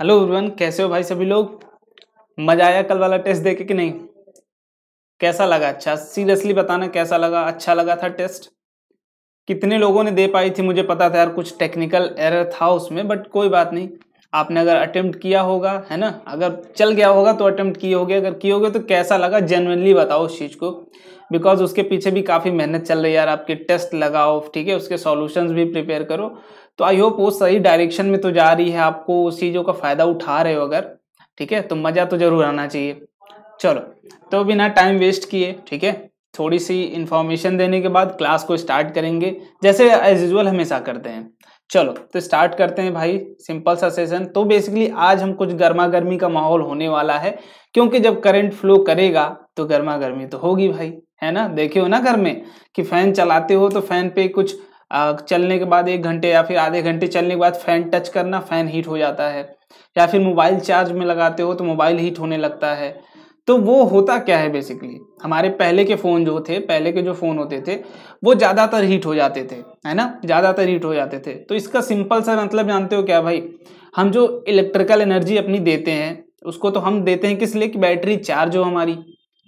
Hello उर्वन कैसे हो भाई सभी लोग मजा आया कल वाला टेस्ट देखे कि नहीं कैसा लगा अच्छा सीरियसली बताना कैसा लगा अच्छा लगा था टेस्ट कितने लोगों ने दे पाई थी मुझे पता था यार कुछ टेक्निकल एरर था उसमें बट कोई बात नहीं आपने अगर अटेम्प्ट किया होगा है ना अगर चल गया होगा तो अटेम्प्ट किए होगे अगर किए होगे तो कैसा लगा जेनवनली बताओ उस चीज़ को बिकॉज उसके पीछे भी काफ़ी मेहनत चल रही है यार आपके टेस्ट लगाओ ठीक है उसके सॉल्यूशंस भी प्रिपेयर करो तो आई होप वो सही डायरेक्शन में तो जा रही है आपको उस चीज़ों का फ़ायदा उठा रहे हो अगर ठीक है तो मज़ा तो ज़रूर आना चाहिए चलो तो बिना टाइम वेस्ट किए ठीक है थोड़ी सी इन्फॉर्मेशन देने के बाद क्लास को स्टार्ट करेंगे जैसे एज यूजल हमेशा करते हैं चलो तो स्टार्ट करते हैं भाई सिंपल सा सेशन तो बेसिकली आज हम कुछ गर्मा गर्मी का माहौल होने वाला है क्योंकि जब करंट फ्लो करेगा तो गर्मा गर्मी तो होगी भाई है ना देखे हो ना घर में कि फैन चलाते हो तो फैन पे कुछ चलने के बाद एक घंटे या फिर आधे घंटे चलने के बाद फ़ैन टच करना फ़ैन हीट हो जाता है या फिर मोबाइल चार्ज में लगाते हो तो मोबाइल हीट होने लगता है तो वो होता क्या है बेसिकली हमारे पहले के फ़ोन जो थे पहले के जो फ़ोन होते थे वो ज़्यादातर हीट हो जाते थे है ना ज़्यादातर हीट हो जाते थे तो इसका सिंपल सा मतलब जानते हो क्या भाई हम जो इलेक्ट्रिकल एनर्जी अपनी देते हैं उसको तो हम देते हैं किस लिए कि बैटरी चार्ज हो हमारी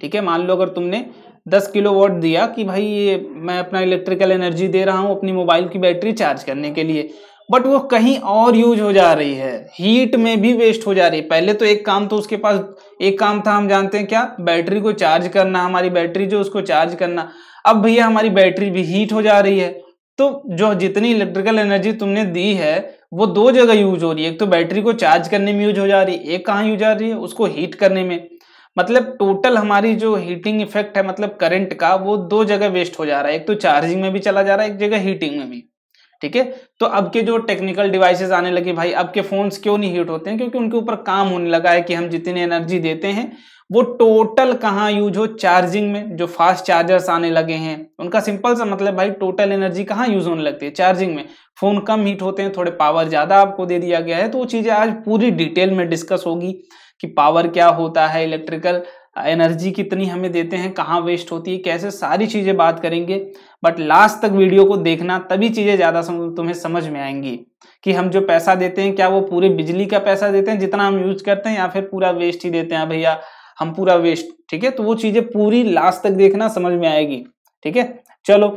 ठीक है मान लो अगर तुमने दस किलो वॉट दिया कि भाई ये मैं अपना इलेक्ट्रिकल एनर्जी दे रहा हूँ अपनी मोबाइल की बैटरी चार्ज करने के लिए बट वो कहीं और यूज हो जा रही है हीट में भी वेस्ट हो जा रही है पहले तो एक काम तो उसके पास एक काम था हम जानते हैं क्या बैटरी को चार्ज करना हमारी बैटरी जो उसको चार्ज करना अब भैया हमारी बैटरी भी हीट हो जा रही है तो जो जितनी इलेक्ट्रिकल एनर्जी तुमने दी है वो दो जगह यूज हो रही है एक तो बैटरी को चार्ज करने में यूज हो जा रही है एक कहाँ यूज आ रही है उसको हीट करने में मतलब टोटल हमारी जो हीटिंग इफेक्ट है मतलब करंट का वो दो जगह वेस्ट हो जा रहा है एक तो चार्जिंग में भी चला जा रहा है एक जगह हीटिंग में भी ठीक है तो अब के जो टेक्निकल डिवाइसेस आने लगे भाई अब के फोन्स क्यों नहीं हीट होते हैं क्योंकि उनके ऊपर काम होने लगा है कि हम जितनी एनर्जी देते हैं वो टोटल कहाँ यूज हो चार्जिंग में जो फास्ट चार्जर्स आने लगे हैं उनका सिंपल सा मतलब भाई टोटल एनर्जी कहाँ यूज होने लगती है चार्जिंग में फोन कम हीट होते हैं थोड़े पावर ज़्यादा आपको दे दिया गया है तो वो चीज़ें आज पूरी डिटेल में डिस्कस होगी कि पावर क्या होता है इलेक्ट्रिकल एनर्जी कितनी हमें देते हैं कहाँ वेस्ट होती है कैसे सारी चीज़ें बात करेंगे बट लास्ट तक वीडियो को देखना तभी चीज़ें ज़्यादा तुम्हें समझ में आएंगी कि हम जो पैसा देते हैं क्या वो पूरे बिजली का पैसा देते हैं जितना हम यूज करते हैं या फिर पूरा वेस्ट ही देते हैं हाँ भैया हम पूरा वेस्ट ठीक है तो वो चीज़ें पूरी लास्ट तक देखना समझ में आएगी ठीक है चलो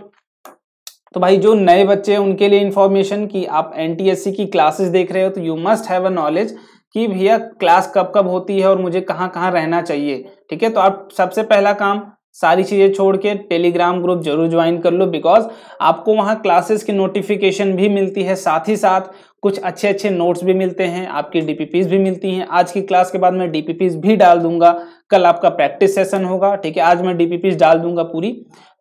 तो भाई जो नए बच्चे हैं उनके लिए इन्फॉर्मेशन कि आप एनटीएससी की क्लासेस देख रहे हो तो you must have a knowledge कि भैया क्लास कब कब होती है और मुझे कहाँ कहाँ रहना चाहिए ठीक है तो आप सबसे पहला काम सारी चीज़ें छोड़ के टेलीग्राम ग्रुप जरूर ज्वाइन कर लो बिकॉज आपको वहाँ क्लासेस की नोटिफिकेशन भी मिलती है साथ ही साथ कुछ अच्छे अच्छे नोट्स भी मिलते हैं आपकी डीपीपीज भी मिलती हैं आज की क्लास के बाद मैं डीपीपीज भी डाल दूंगा कल आपका प्रैक्टिस सेशन होगा ठीक है आज मैं डीपीपीज डाल दूंगा पूरी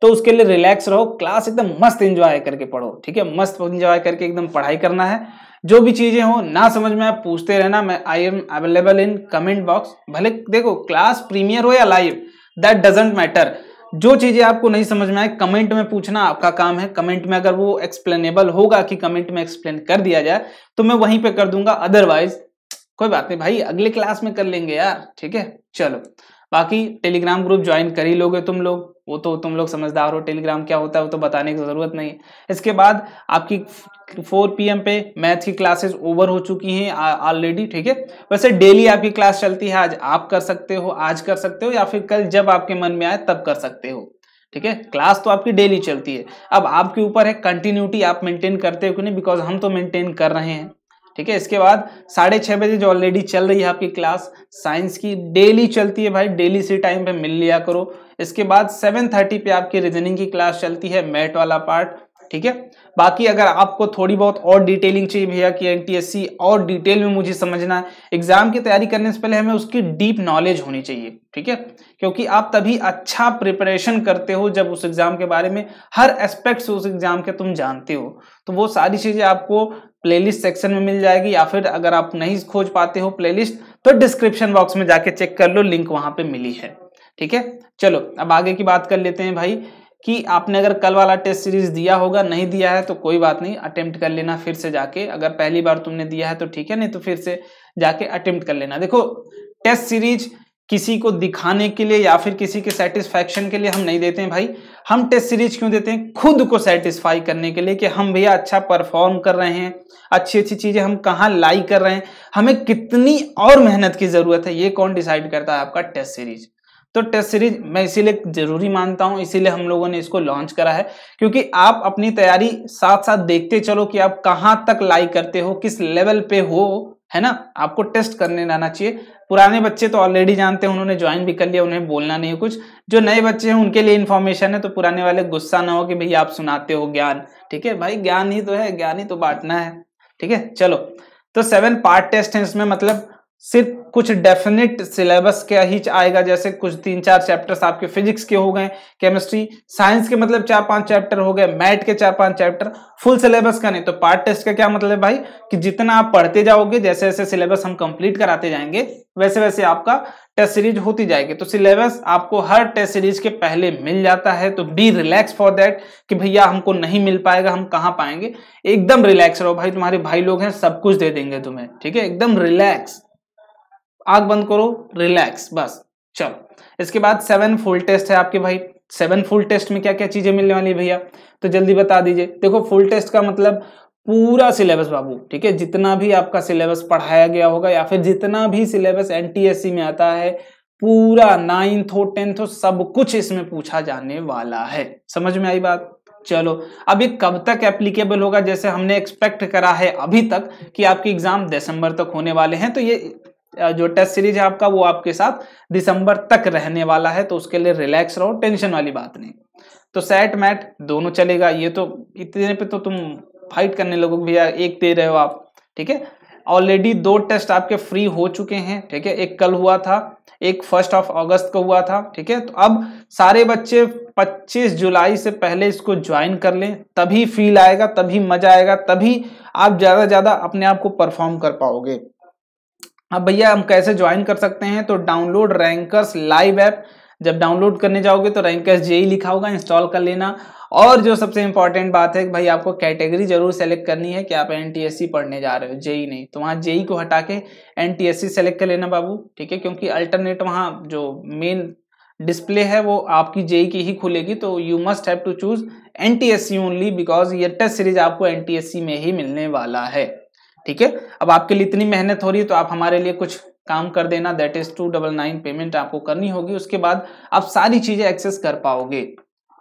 तो उसके लिए रिलैक्स रहो क्लास एकदम मस्त इंजॉय करके पढ़ो ठीक है मस्त इंजॉय करके एकदम पढ़ाई करना है जो भी चीजें हो ना समझ में आप पूछते रहना मैं I am available in comment box भले देखो क्लास प्रीमियर हो या लाइव दैट डजेंट मैटर जो चीजें आपको नहीं समझ में आए कमेंट में पूछना आपका काम है कमेंट में अगर वो एक्सप्लेनेबल होगा कि कमेंट में एक्सप्लेन कर दिया जाए तो मैं वहीं पे कर दूंगा अदरवाइज कोई बात नहीं भाई अगले क्लास में कर लेंगे यार ठीक है चलो बाकी टेलीग्राम ग्रुप ज्वाइन कर ही लोगे तुम लोग वो तो तुम लोग समझदार हो टेलीग्राम क्या होता है वो तो बताने की ज़रूरत नहीं है इसके बाद आपकी 4 पीएम पे मैथ की क्लासेस ओवर हो चुकी हैं ऑलरेडी ठीक है वैसे डेली आपकी क्लास चलती है आज आप कर सकते हो आज कर सकते हो या फिर कल जब आपके मन में आए तब कर सकते हो ठीक है क्लास तो आपकी डेली चलती है अब आपके ऊपर है कंटिन्यूटी आप मेंटेन करते हो कि नहीं बिकॉज हम तो मेंटेन कर रहे हैं ठीक है इसके बाद साढ़े छह बजे जो ऑलरेडी चल रही है आपकी क्लास साइंस की डेली चलती है भाई डेली से टाइम पे मिल लिया करो इसके बाद सेवन थर्टी पे आपकी रीजनिंग की क्लास चलती है मैट वाला पार्ट ठीक है बाकी अगर आपको थोड़ी बहुत और डिटेलिंग चाहिए भैया कि एनटीएससी और डिटेल में मुझे समझना है एग्जाम की तैयारी करने से पहले हमें उसकी डीप नॉलेज होनी चाहिए ठीक है क्योंकि आप तभी अच्छा प्रिपरेशन करते हो जब उस एग्जाम के बारे में हर एस्पेक्ट से उस एग्जाम के तुम जानते हो तो वो सारी चीजें आपको प्लेलिस्ट सेक्शन में मिल जाएगी या फिर अगर आप नहीं खोज पाते हो प्लेलिस्ट तो डिस्क्रिप्शन बॉक्स में जाके चेक कर लो लिंक वहां पे मिली है ठीक है चलो अब आगे की बात कर लेते हैं भाई कि आपने अगर कल वाला टेस्ट सीरीज दिया होगा नहीं दिया है तो कोई बात नहीं अटेम्प्ट कर लेना फिर से जाके अगर पहली बार तुमने दिया है तो ठीक है नहीं तो फिर से जाके अटेम्प्ट कर लेना देखो टेस्ट सीरीज किसी को दिखाने के लिए या फिर किसी के सेटिस्फैक्शन के लिए हम नहीं देते हैं भाई हम टेस्ट सीरीज क्यों देते हैं खुद को सेटिस्फाई करने के लिए कि हम भैया अच्छा परफॉर्म कर रहे हैं अच्छी अच्छी चीजें हम कहाँ लाई कर रहे हैं हमें कितनी और मेहनत की जरूरत है ये कौन डिसाइड करता है आपका टेस्ट सीरीज तो टेस्ट सीरीज मैं इसीलिए जरूरी मानता हूं इसीलिए हम लोगों ने इसको लॉन्च करा है क्योंकि आप अपनी तैयारी साथ साथ देखते चलो कि आप कहाँ तक लाई करते हो किस लेवल पे हो है ना आपको टेस्ट करने लाना चाहिए पुराने बच्चे तो ऑलरेडी जानते हैं उन्होंने ज्वाइन भी कर लिया उन्हें बोलना नहीं कुछ जो नए बच्चे हैं उनके लिए इन्फॉर्मेशन है तो पुराने वाले गुस्सा ना हो कि भाई आप सुनाते हो ज्ञान ठीक है भाई ज्ञान ही तो है ज्ञान ही तो बांटना है ठीक है चलो तो सेवन पार्ट टेस्ट है इसमें मतलब सिर्फ कुछ डेफिनेट सिलेबस का ही आएगा जैसे कुछ तीन चार चैप्टर्स आपके फिजिक्स के हो गए केमिस्ट्री साइंस के मतलब चार पांच चैप्टर हो गए मैथ के चार पांच चैप्टर फुल सिलेबस का नहीं तो पार्ट टेस्ट का क्या मतलब भाई कि जितना आप पढ़ते जाओगे जैसे जैसे सिलेबस हम कंप्लीट कराते जाएंगे वैसे वैसे आपका टेस्ट सीरीज होती जाएगी तो सिलेबस आपको हर टेस्ट सीरीज के पहले मिल जाता है तो बी रिलैक्स फॉर दैट कि भैया हमको नहीं मिल पाएगा हम कहाँ पाएंगे एकदम रिलैक्स रहो भाई तुम्हारे भाई लोग हैं सब कुछ दे देंगे तुम्हें ठीक है एकदम रिलैक्स आग बंद करो रिलैक्स बस चलो इसके बाद सेवन फुल टेस्ट है आपके भाई सेवन फुल टेस्ट में क्या क्या चीजें मिलने वाली है भैया तो जल्दी बता दीजिए देखो फुल टेस्ट का मतलब पूरा सिलेबस बाबू ठीक है जितना भी आपका सिलेबस पढ़ाया गया होगा या फिर जितना भी सिलेबस एनटीएससी में आता है पूरा नाइन्थ हो टेंथ हो सब कुछ इसमें पूछा जाने वाला है समझ में आई बात चलो अब ये कब तक एप्लीकेबल होगा जैसे हमने एक्सपेक्ट करा है अभी तक कि आपके एग्जाम दिसंबर तक होने वाले हैं तो ये जो टेस्ट सीरीज है आपका वो आपके साथ दिसंबर तक रहने वाला है तो उसके लिए रिलैक्स रहो टेंशन वाली बात नहीं तो सेट मैट दोनों चलेगा ये तो इतने पे तो तुम फाइट करने लोग भैया एक दे रहे हो आप ठीक है ऑलरेडी दो टेस्ट आपके फ्री हो चुके हैं ठीक है एक कल हुआ था एक फर्स्ट ऑफ अगस्त को हुआ था ठीक है तो अब सारे बच्चे 25 जुलाई से पहले इसको ज्वाइन कर लें तभी फील आएगा तभी मजा आएगा तभी आप ज़्यादा ज़्यादा अपने आप को परफॉर्म कर पाओगे अब भैया हम कैसे ज्वाइन कर सकते हैं तो डाउनलोड रैंकर्स लाइव ऐप जब डाउनलोड करने जाओगे तो रैंकर्स जेई e लिखा होगा इंस्टॉल कर लेना और जो सबसे इंपॉर्टेंट बात है भाई आपको कैटेगरी जरूर सेलेक्ट करनी है कि आप एन पढ़ने जा रहे हो जेई e नहीं तो वहाँ जेई e को हटा के एन सेलेक्ट कर लेना बाबू ठीक है क्योंकि अल्टरनेट वहाँ जो मेन डिस्प्ले है वो आपकी जेई की ही खुलेगी तो you must have to choose N only because ये टेस्ट सीरीज आपको एन में ही मिलने वाला है ठीक है अब आपके लिए इतनी मेहनत हो रही है तो आप हमारे लिए कुछ काम कर देना that is two double nine payment आपको करनी होगी उसके बाद आप सारी चीजें एक्सेस कर पाओगे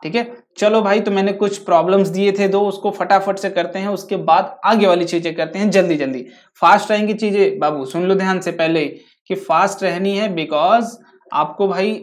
ठीक है चलो भाई तो मैंने कुछ प्रॉब्लम्स दिए थे दो उसको फटाफट से करते हैं उसके बाद आगे वाली चीजें करते हैं जल्दी जल्दी फास्ट रहेंगी चीजें बाबू सुन लो ध्यान से पहले कि फास्ट रहनी है बिकॉज आपको भाई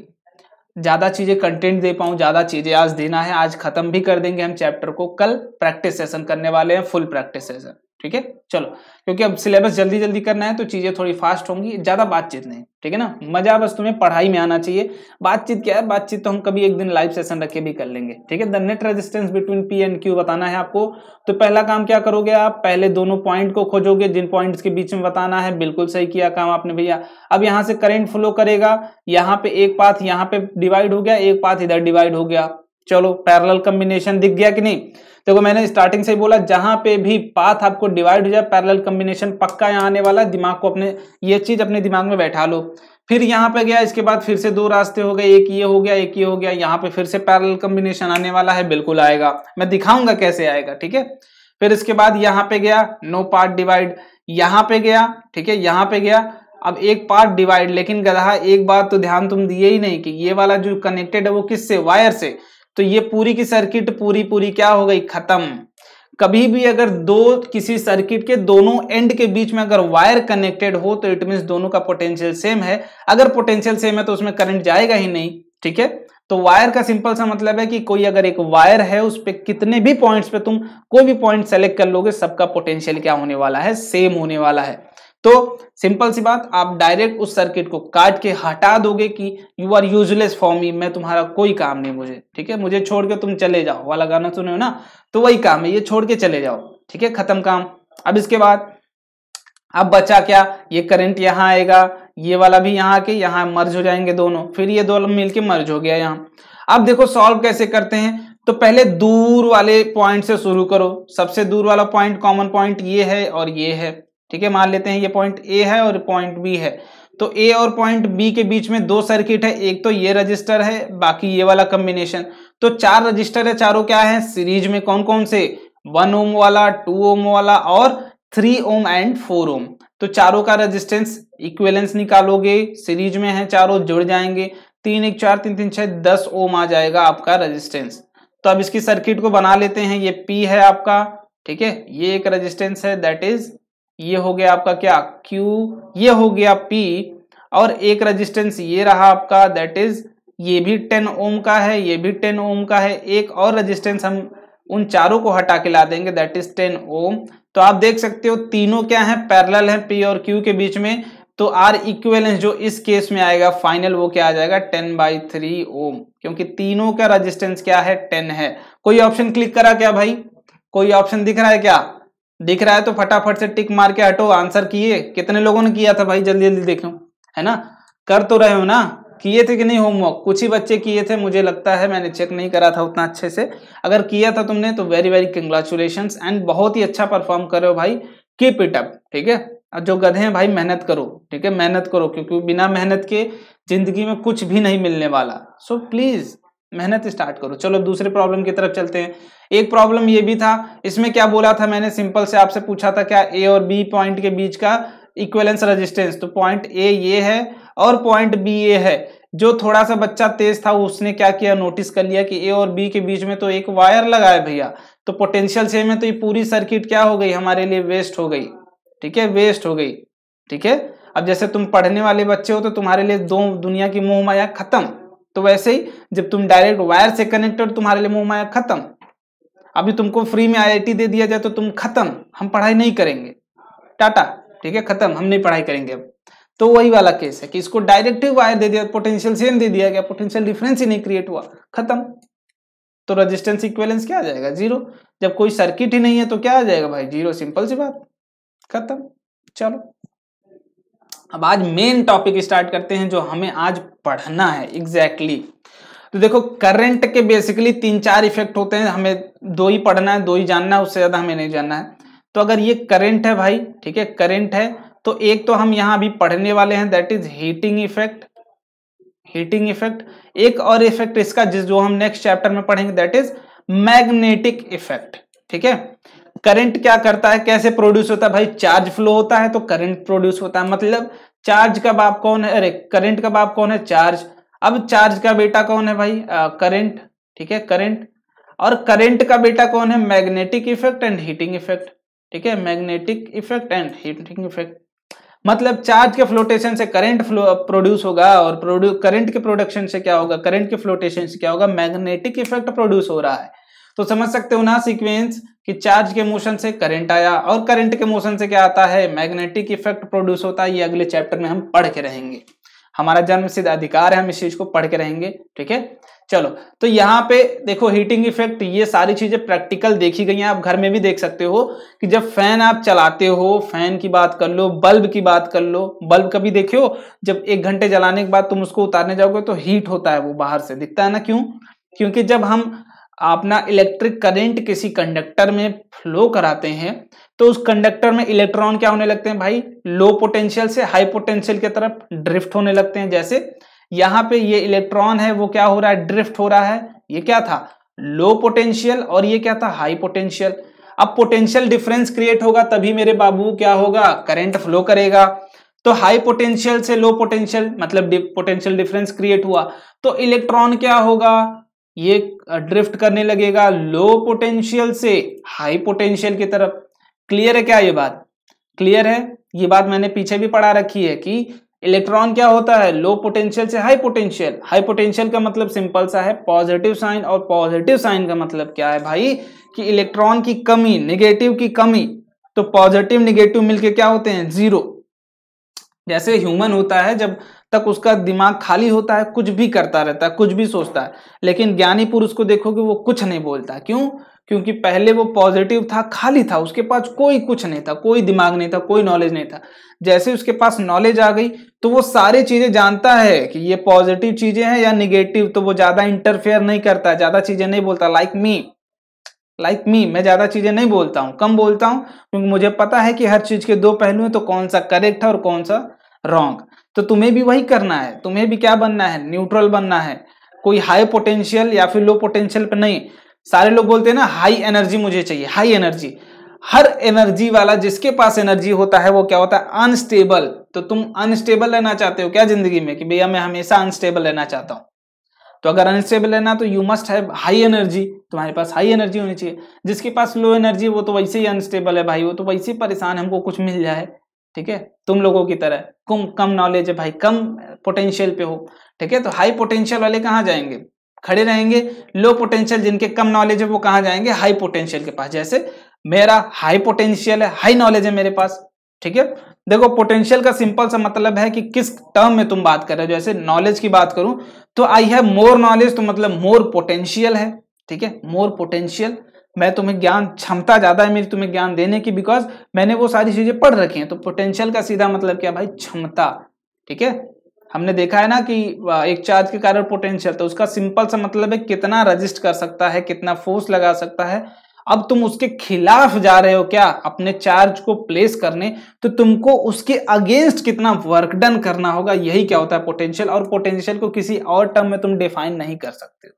ज़्यादा चीज़ें कंटेंट दे पाऊं ज़्यादा चीज़ें आज देना है आज ख़त्म भी कर देंगे हम चैप्टर को कल प्रैक्टिस सेशन करने वाले हैं फुल प्रैक्टिस सेशन ठीक है चलो क्योंकि अब सिलेबस जल्दी जल्दी करना है तो चीजें थोड़ी फास्ट होंगी ज्यादा बातचीत नहीं ठीक है ना मजा बस तुम्हें पढ़ाई में आना चाहिए बातचीत क्या है बातचीत तो हम कभी एक दिन लाइव सेशन रखे भी कर लेंगे ठीक है the net resistance between P and Q बताना है आपको तो पहला काम क्या करोगे आप पहले दोनों पॉइंट को खोजोगे जिन पॉइंट के बीच में बताना है बिल्कुल सही किया काम आपने भैया अब यहां से करेंट फ्लो करेगा यहाँ पे एक पाथ यहाँ पे डिवाइड हो गया एक पाथ इधर डिवाइड हो गया चलो पैरल कम्बिनेशन दिख गया कि नहीं देखो मैंने स्टार्टिंग से ही बोला जहां पे भी पाथ आपको डिवाइड हो जाए पैरेलल कॉम्बिनेशन पक्का यहाँ आने वाला दिमाग को अपने ये चीज अपने दिमाग में बैठा लो फिर यहाँ पे गया इसके बाद फिर से दो रास्ते हो गए एक ये हो गया एक ये हो गया यहाँ पे फिर से पैरेलल कॉम्बिनेशन आने वाला है बिल्कुल आएगा मैं दिखाऊंगा कैसे आएगा ठीक है फिर इसके बाद यहाँ पे गया नो पार्ट डिवाइड यहाँ पे गया ठीक है यहाँ पे गया अब एक पार्ट डिवाइड लेकिन गधा एक बात तो ध्यान तुम दिए ही नहीं कि ये वाला जो कनेक्टेड है वो किससे वायर से तो ये पूरी की सर्किट पूरी पूरी क्या हो गई खत्म कभी भी अगर दो किसी सर्किट के दोनों एंड के बीच में अगर वायर कनेक्टेड हो तो इट मीन दोनों का पोटेंशियल सेम है अगर पोटेंशियल सेम है तो उसमें करंट जाएगा ही नहीं ठीक है तो वायर का सिंपल सा मतलब है कि कोई अगर एक वायर है उस पर कितने भी पॉइंट्स पे तुम कोई भी पॉइंट सेलेक्ट कर लोगे सबका पोटेंशियल क्या होने वाला है सेम होने वाला है तो सिंपल सी बात आप डायरेक्ट उस सर्किट को काट के हटा दोगे कि you are useless for me मैं तुम्हारा कोई काम नहीं मुझे ठीक है मुझे छोड़ के तुम चले जाओ वाला गाना सुने हो ना तो वही काम है ये छोड़ के चले जाओ ठीक है खत्म काम अब इसके बाद अब बचा क्या ये करंट यहाँ आएगा ये वाला भी यहाँ के यहाँ मर्ज हो जाएंगे दोनों फिर ये दोनों मिलके मर्ज हो गया यहाँ अब देखो सॉल्व कैसे करते हैं तो पहले दूर वाले पॉइंट से शुरू करो सबसे दूर वाला पॉइंट कॉमन पॉइंट ये है और ये है ठीक है मान लेते हैं ये पॉइंट ए है और पॉइंट बी है तो ए और पॉइंट बी के बीच में दो सर्किट है एक तो ये रजिस्टर है बाकी ये वाला कम्बिनेशन तो चार रजिस्टर है चारों क्या है सीरीज में कौन कौन से वन ओम वाला टू ओम वाला और three ohm and four ohm तो चारों का रेजिस्टेंस इक्वेलेंस निकालोगे सीरीज में है चारों जुड़ जाएंगे तीन एक चार तीन तीन छह दस ओम आ जाएगा आपका रेजिस्टेंस तो अब इसकी सर्किट को बना लेते हैं ये पी है आपका ठीक है ये एक रेजिस्टेंस है दैट इज ये हो गया आपका क्या Q ये हो गया P और एक रेजिस्टेंस ये रहा आपका दैट इज ये भी 10 ओम का है ये भी 10 ओम का है एक और रेजिस्टेंस हम उन चारों को हटा के ला देंगे दैट इज 10 ओम तो आप देख सकते हो तीनों क्या है पैरल है P और Q के बीच में तो आर इक्वेलेंस जो इस केस में आएगा फाइनल वो क्या आ जाएगा टेन बाई थ्री ओम क्योंकि तीनों का रेजिस्टेंस क्या है टेन है कोई ऑप्शन क्लिक करा क्या भाई कोई ऑप्शन दिख रहा है क्या दिख रहा है तो फटाफट से टिक मार के हटो आंसर किए कितने लोगों ने किया था भाई जल्दी जल्दी देखो है ना कर तो रहे हो ना किए थे कि नहीं होमवर्क कुछ ही बच्चे किए थे मुझे लगता है मैंने चेक नहीं करा था उतना अच्छे से अगर किया था तुमने तो वेरी वेरी कंग्रेचुलेशन एंड बहुत ही अच्छा परफॉर्म करो हो भाई कीप इट अप ठीक है और जो गधे हैं भाई मेहनत करो ठीक है मेहनत करो क्योंकि बिना मेहनत के जिंदगी में कुछ भी नहीं मिलने वाला सो प्लीज मेहनत स्टार्ट करो चलो दूसरे प्रॉब्लम की तरफ चलते हैं एक प्रॉब्लम ये भी था इसमें क्या बोला था मैंने सिंपल से आपसे पूछा था क्या ए और बी पॉइंट के बीच का इक्वेलेंस रजिस्टेंस तो पॉइंट ए ये है और पॉइंट बी ये है जो थोड़ा सा बच्चा तेज था उसने क्या किया नोटिस कर लिया कि ए और बी के बीच में तो एक वायर लगाए भैया तो पोटेंशियल सेम है तो ये पूरी सर्किट क्या हो गई हमारे लिए वेस्ट हो गई ठीक है वेस्ट हो गई ठीक है अब जैसे तुम पढ़ने वाले बच्चे हो तो तुम्हारे लिए दो दुनिया की मुंह माया खत्म तो वैसे ही जब तुम डायरेक्ट वायर से कनेक्टेड तुम्हारे लिए मोह माया खत्म अभी तुमको फ्री में आईआईटी दे दिया जाए तो तुम खत्म हम पढ़ाई नहीं करेंगे टाटा ठीक है खत्म हम नहीं पढ़ाई करेंगे अब तो वही वाला केस है कि इसको डायरेक्टिव वायर दे दिया पोटेंशियल सेम दे दिया गया पोटेंशियल डिफरेंस ही नहीं क्रिएट हुआ खत्म तो रजिस्टेंस इक्वेलेंस क्या आ जाएगा जीरो जब कोई सर्किट ही नहीं है तो क्या आ जाएगा भाई जीरो सिंपल सी बात खत्म चलो अब आज मेन टॉपिक स्टार्ट करते हैं जो हमें आज पढ़ना है एग्जैक्टली exactly. तो देखो करंट के बेसिकली तीन चार इफेक्ट होते हैं हमें दो ही पढ़ना है दो ही जानना है उससे ज्यादा हमें नहीं जानना है तो अगर ये करंट है भाई ठीक है करंट है तो एक तो हम यहाँ अभी पढ़ने वाले हैं that is heating effect heating effect एक और इफेक्ट इसका जिस जो हम नेक्स्ट चैप्टर में पढ़ेंगे दैट इज मैग्नेटिक इफेक्ट ठीक है करंट क्या करता है कैसे प्रोड्यूस होता है भाई चार्ज फ्लो होता है तो करंट प्रोड्यूस होता है मतलब चार्ज का बाप कौन है अरे करंट का बाप कौन है चार्ज अब चार्ज का बेटा कौन है भाई करंट ठीक है करंट और करंट का बेटा कौन है magnetic effect and heating effect ठीक है magnetic effect and heating effect मतलब चार्ज के फ्लोटेशन से करंट फ्लो प्रोड्यूस होगा और प्रोड्यू करंट के प्रोडक्शन से क्या होगा करंट के फ्लोटेशन से क्या होगा मैग्नेटिक इफेक्ट प्रोड्यूस हो रहा है तो समझ सकते हो ना सीक्वेंस कि चार्ज के मोशन से करंट आया और करंट के मोशन से क्या आता है मैग्नेटिक इफेक्ट प्रोड्यूस होता है ये अगले चैप्टर में हम पढ़ के रहेंगे हमारा जन्म सिद्ध अधिकार है हम इस चीज को पढ़ के रहेंगे ठीक है चलो तो यहाँ पे देखो हीटिंग इफेक्ट ये सारी चीजें प्रैक्टिकल देखी गई हैं आप घर में भी देख सकते हो कि जब फैन आप चलाते हो फैन की बात कर लो बल्ब की बात कर लो बल्ब कभी देखे हो जब एक घंटे जलाने के बाद तुम उसको उतारने जाओगे तो हीट होता है वो बाहर से दिखता है ना क्यों क्योंकि जब हम अपना इलेक्ट्रिक करंट किसी कंडक्टर में फ्लो कराते हैं तो उस कंडक्टर में इलेक्ट्रॉन क्या होने लगते हैं भाई लो पोटेंशियल से हाई पोटेंशियल की तरफ ड्रिफ्ट होने लगते हैं जैसे यहाँ पे ये इलेक्ट्रॉन है वो क्या हो रहा है ड्रिफ्ट हो रहा है ये क्या था लो पोटेंशियल और ये क्या था हाई पोटेंशियल अब पोटेंशियल डिफरेंस क्रिएट होगा तभी मेरे बाबू क्या होगा करेंट फ्लो करेगा तो हाई पोटेंशियल से लो पोटेंशियल मतलब पोटेंशियल डिफरेंस क्रिएट हुआ तो इलेक्ट्रॉन क्या होगा ये ड्रिफ्ट करने लगेगा लो पोटेंशियल से हाई पोटेंशियल की तरफ क्लियर है क्या ये बात क्लियर है ये बात मैंने पीछे भी पढ़ा रखी है कि इलेक्ट्रॉन क्या होता है लो पोटेंशियल से हाई पोटेंशियल हाई पोटेंशियल का मतलब सिंपल सा है पॉजिटिव साइन और पॉजिटिव साइन का मतलब क्या है भाई कि इलेक्ट्रॉन की कमी निगेटिव की कमी तो पॉजिटिव निगेटिव मिलके क्या होते हैं जीरो जैसे ह्यूमन होता है जब तक उसका दिमाग खाली होता है कुछ भी करता रहता है कुछ भी सोचता है लेकिन ज्ञानी पुरुष को देखो कि वो कुछ नहीं बोलता क्यों क्योंकि पहले वो पॉजिटिव था खाली था उसके पास कोई कुछ नहीं था कोई दिमाग नहीं था कोई नॉलेज नहीं था जैसे उसके पास नॉलेज आ गई तो वो सारी चीज़ें जानता है कि ये पॉजिटिव चीज़ें हैं या निगेटिव तो वो ज़्यादा इंटरफेयर नहीं करता ज़्यादा चीज़ें नहीं बोलता लाइक मी लाइक मी मैं ज़्यादा चीज़ें नहीं बोलता हूँ कम बोलता हूँ क्योंकि मुझे पता है कि हर चीज़ के दो पहलू हैं तो कौन सा करेक्ट है और कौन सा रॉन्ग तो तुम्हें भी वही करना है तुम्हें भी क्या बनना है न्यूट्रल बनना है कोई हाई पोटेंशियल या फिर लो पोटेंशियल पर नहीं सारे लोग बोलते हैं ना हाई एनर्जी मुझे चाहिए हाई एनर्जी हर एनर्जी वाला जिसके पास एनर्जी होता है वो क्या होता है अनस्टेबल तो तुम अनस्टेबल रहना चाहते हो क्या जिंदगी में कि भैया मैं हमेशा अनस्टेबल रहना चाहता हूं तो अगर अनस्टेबल रहना तो you must have high energy तुम्हारे पास हाई एनर्जी होनी चाहिए जिसके पास लो एनर्जी वो तो वैसे ही अनस्टेबल है भाई वो तो वैसे ही परेशान है हमको कुछ मिल जाए ठीक है तुम लोगों की तरह कम कम नॉलेज है भाई कम पोटेंशियल पे हो ठीक है तो हाई पोटेंशियल वाले कहाँ जाएंगे खड़े रहेंगे लो पोटेंशियल जिनके कम नॉलेज है वो कहाँ जाएंगे हाई पोटेंशियल के पास जैसे मेरा हाई पोटेंशियल है हाई नॉलेज है मेरे पास ठीक है देखो पोटेंशियल का सिंपल सा मतलब है कि किस टर्म में तुम बात कर रहे हो जैसे नॉलेज की बात करूं तो आई हैव मोर नॉलेज तो मतलब मोर पोटेंशियल है ठीक है मोर पोटेंशियल मैं तुम्हें ज्ञान क्षमता ज़्यादा है मेरी तुम्हें ज्ञान देने की बिकॉज मैंने वो सारी चीज़ें पढ़ रखी हैं तो पोटेंशियल का सीधा मतलब क्या भाई क्षमता ठीक है हमने देखा है ना कि एक चार्ज के कारण पोटेंशियल तो उसका सिंपल सा मतलब है कितना रजिस्ट कर सकता है कितना फोर्स लगा सकता है अब तुम उसके खिलाफ जा रहे हो क्या अपने चार्ज को प्लेस करने तो तुमको उसके अगेंस्ट कितना वर्कडन करना होगा यही क्या होता है पोटेंशियल और पोटेंशियल को किसी और टर्म में तुम डिफाइन नहीं कर सकते हो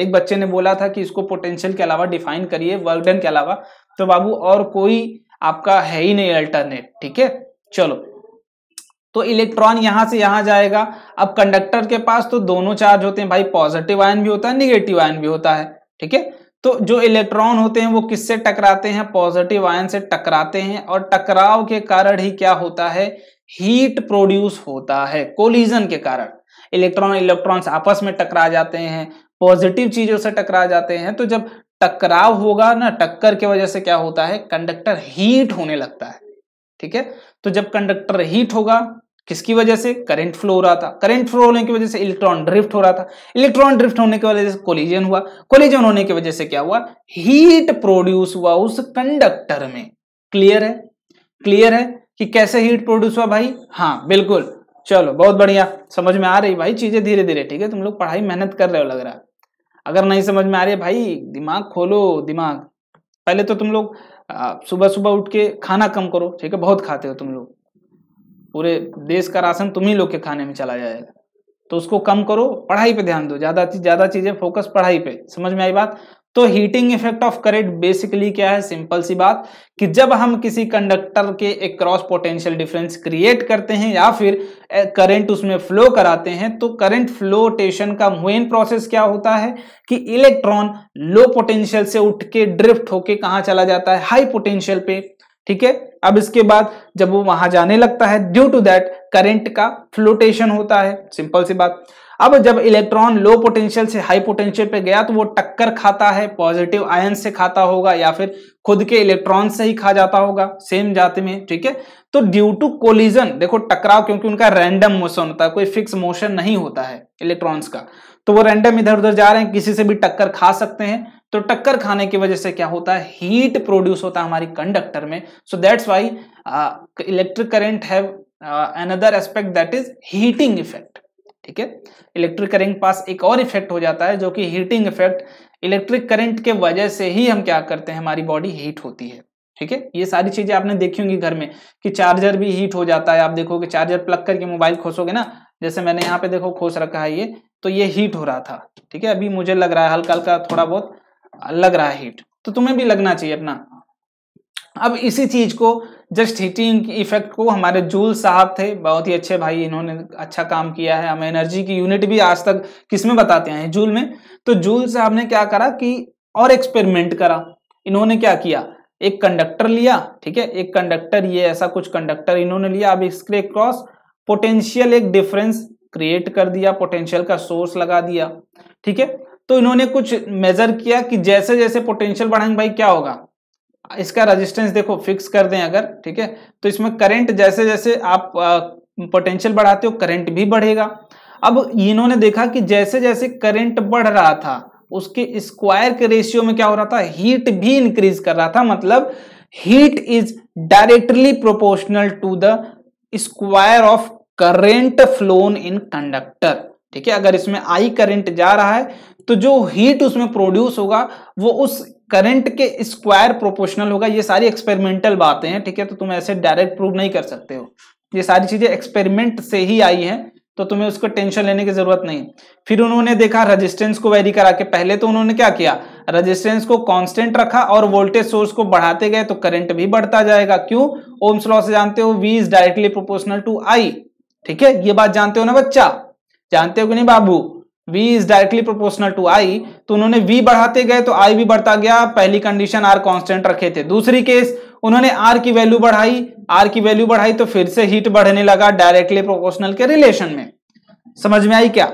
एक बच्चे ने बोला था कि इसको पोटेंशियल के अलावा डिफाइन करिए वर्क डन के अलावा तो बाबू और कोई आपका है ही नहीं अल्टरनेट ठीक है चलो तो इलेक्ट्रॉन यहां से यहां जाएगा अब कंडक्टर के पास तो दोनों चार्ज होते हैं भाई पॉजिटिव आयन भी होता है निगेटिव आयन भी होता है ठीक है तो जो इलेक्ट्रॉन होते हैं वो किससे टकराते हैं पॉजिटिव आयन से टकराते हैं और टकराव के कारण ही क्या होता है हीट प्रोड्यूस होता है कोलिजन के कारण इलेक्ट्रॉन इलेक्ट्रॉन्स आपस में टकरा जाते हैं पॉजिटिव चीजों से टकरा जाते हैं तो जब टकराव होगा ना टक्कर की वजह से क्या होता है कंडक्टर हीट होने लगता है ठीक है तो जब कंडक्टर हीट होगा किसकी वजह से करंट फ्लो हो रहा था करंट फ्लो होने की वजह से इलेक्ट्रॉन ड्रिफ्ट हो रहा था इलेक्ट्रॉन ड्रिफ्ट होने की वजह से कोलिजन हुआ कोलिजन होने की वजह से क्या हुआ हीट प्रोड्यूस हुआ उस कंडक्टर में क्लियर है क्लियर है कि कैसे हीट प्रोड्यूस हुआ भाई हाँ बिल्कुल चलो बहुत बढ़िया समझ में आ रही भाई चीजें धीरे धीरे ठीक है तुम लोग पढ़ाई मेहनत कर रहे हो लग रहा है अगर नहीं समझ में आ रही है भाई दिमाग खोलो दिमाग पहले तो तुम लोग सुबह सुबह उठ के खाना कम करो ठीक है बहुत खाते हो तुम लोग पूरे देश का राशन तुम ही लोग के खाने में चला जाएगा तो उसको कम करो पढ़ाई पे ध्यान दो ज़्यादा ज़्यादा चीज़ें फोकस पढ़ाई पे समझ में आई बात तो heating effect of current basically क्या है सिंपल सी बात कि जब हम किसी कंडक्टर के एक क्रॉस पोटेंशियल डिफरेंस क्रिएट करते हैं या फिर करंट उसमें फ्लो कराते हैं तो करंट फ्लोटेशन का मेन प्रोसेस क्या होता है कि इलेक्ट्रॉन लो पोटेंशियल से उठ के ड्रिफ्ट होके कहा चला जाता है हाई पोटेंशियल पे ठीक है अब इसके बाद जब वो वहां जाने लगता है ड्यू टू दैट करंट का फ्लोटेशन होता है सिंपल सी बात अब जब इलेक्ट्रॉन लो पोटेंशियल से हाई पोटेंशियल पे गया तो वो टक्कर खाता है पॉजिटिव आयन से खाता होगा या फिर खुद के इलेक्ट्रॉन से ही खा जाता होगा सेम जाति में ठीक है तो ड्यू टू कोलिजन देखो टकराव क्योंकि उनका रैंडम मोशन होता है कोई फिक्स मोशन नहीं होता है इलेक्ट्रॉन्स का तो वो रैंडम इधर उधर जा रहे हैं किसी से भी टक्कर खा सकते हैं तो टक्कर खाने की वजह से क्या होता है हीट प्रोड्यूस होता है हमारी कंडक्टर में so that's why electric current have another aspect that is heating effect ठीक है इलेक्ट्रिक करंट पास एक और इफेक्ट हो जाता है जो कि हीटिंग इफेक्ट इलेक्ट्रिक करंट के वजह से ही हम क्या करते हैं हमारी बॉडी हीट होती है ठीक है ये सारी चीजें आपने देखी होंगी घर में कि चार्जर भी हीट हो जाता है आप देखोगे चार्जर प्लग करके मोबाइल खोसोगे ना जैसे मैंने यहाँ पे देखो खोस रखा है ये तो ये हीट हो रहा था ठीक है अभी मुझे लग रहा है हल्का हल्का थोड़ा बहुत लग रहा है हीट तो तुम्हें भी लगना चाहिए अपना अब इसी चीज को जस्ट हीटिंग इफेक्ट को हमारे जूल साहब थे बहुत ही अच्छे भाई इन्होंने अच्छा काम किया है हम एनर्जी की यूनिट भी आज तक किसमें बताते हैं जूल में तो जूल साहब ने क्या करा कि और एक्सपेरिमेंट करा इन्होंने क्या किया एक कंडक्टर लिया ठीक है एक कंडक्टर ये ऐसा कुछ कंडक्टर इन्होंने लिया अब इसके क्रॉस पोटेंशियल एक डिफरेंस क्रिएट कर दिया पोटेंशियल का सोर्स लगा दिया ठीक है तो इन्होंने कुछ मेजर किया कि जैसे जैसे पोटेंशियल बढ़ाएंगे भाई क्या होगा इसका रजिस्टेंस देखो फिक्स कर दें अगर ठीक है तो इसमें करंट जैसे जैसे आप पोटेंशियल बढ़ाते हो करंट भी बढ़ेगा अब इन्होंने देखा कि जैसे जैसे करंट बढ़ रहा था उसके स्क्वायर के रेशियो में क्या हो रहा था हीट भी इंक्रीज कर रहा था मतलब heat is directly proportional to the square of current flown in conductor ठीक है अगर इसमें आई करंट जा रहा है तो जो हीट उसमें प्रोड्यूस होगा वो उस करंट के स्क्वायर प्रोपोर्शनल होगा ये सारी एक्सपेरिमेंटल बातें हैं ठीक है तो तुम ऐसे डायरेक्ट प्रूव नहीं कर सकते हो ये सारी चीजें एक्सपेरिमेंट से ही आई है तो तुम्हें उसको टेंशन लेने की जरूरत नहीं फिर उन्होंने देखा रजिस्टेंस को वेरी करा के पहले तो उन्होंने क्या किया रजिस्टेंस को कांस्टेंट रखा और वोल्टेज सोर्स को बढ़ाते गए तो करंट भी बढ़ता जाएगा क्यों ओम्स लॉ से जानते हो V is directly proportional to I ठीक है ये बात जानते हो ना बच्चा जानते हो कि नहीं बाबू v is directly proportional to i तो उन्होंने v बढ़ाते गए तो i भी बढ़ता गया पहली कंडीशन r कांस्टेंट रखे थे दूसरी केस उन्होंने r की वैल्यू बढ़ाई r की वैल्यू बढ़ाई तो फिर से हीट बढ़ने लगा डायरेक्टली प्रोपोर्शनल के रिलेशन में समझ में आई क्या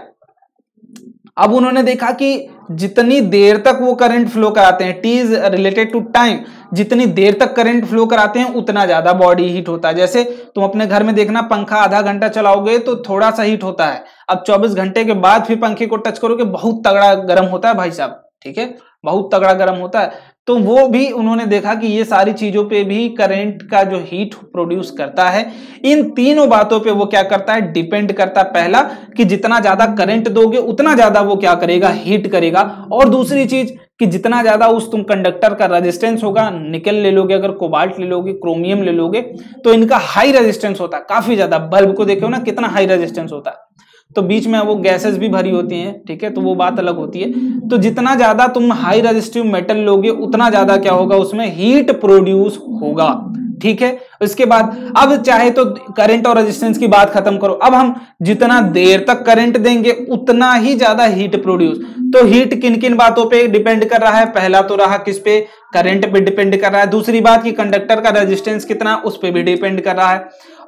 अब उन्होंने देखा कि जितनी देर तक वो करंट फ्लो कराते हैं T is related to time जितनी देर तक करंट फ्लो कराते हैं उतना ज्यादा बॉडी हीट होता है जैसे तुम अपने घर में देखना पंखा आधा घंटा चलाओगे तो थोड़ा सा हीट होता है अब 24 घंटे के बाद फिर पंखे को टच करोगे बहुत तगड़ा गर्म होता है भाई साहब ठीक है बहुत तगड़ा गर्म होता है तो वो भी उन्होंने देखा कि ये सारी चीजों पे भी करंट का जो हीट प्रोड्यूस करता है इन तीनों बातों पे वो क्या करता है डिपेंड करता है पहला कि जितना ज्यादा करंट दोगे उतना ज्यादा वो क्या करेगा हीट करेगा और दूसरी चीज कि जितना ज्यादा उस तुम कंडक्टर का रेजिस्टेंस होगा निकल ले लोगे अगर कोबाल्ट ले लोगे क्रोमियम ले लोगे तो इनका हाई रेजिस्टेंस होता है काफी ज्यादा बल्ब को देखे ना कितना हाई रेजिस्टेंस होता है तो बीच में वो गैसेस भी भरी होती हैं ठीक है तो वो बात अलग होती है तो जितना ज्यादा तुम हाई रजिस्टिव मेटल लोगे उतना ज्यादा क्या होगा उसमें हीट प्रोड्यूस होगा ठीक है इसके बाद अब चाहे तो करंट और रेजिस्टेंस की बात खत्म करो अब हम जितना देर तक करंट देंगे उतना ही ज्यादा हीट प्रोड्यूस तो हीट किन किन बातों पे डिपेंड कर रहा है पहला तो रहा किस पे करंट पे डिपेंड कर रहा है दूसरी बात कि कंडक्टर का रेजिस्टेंस कितना उस पर भी डिपेंड कर रहा है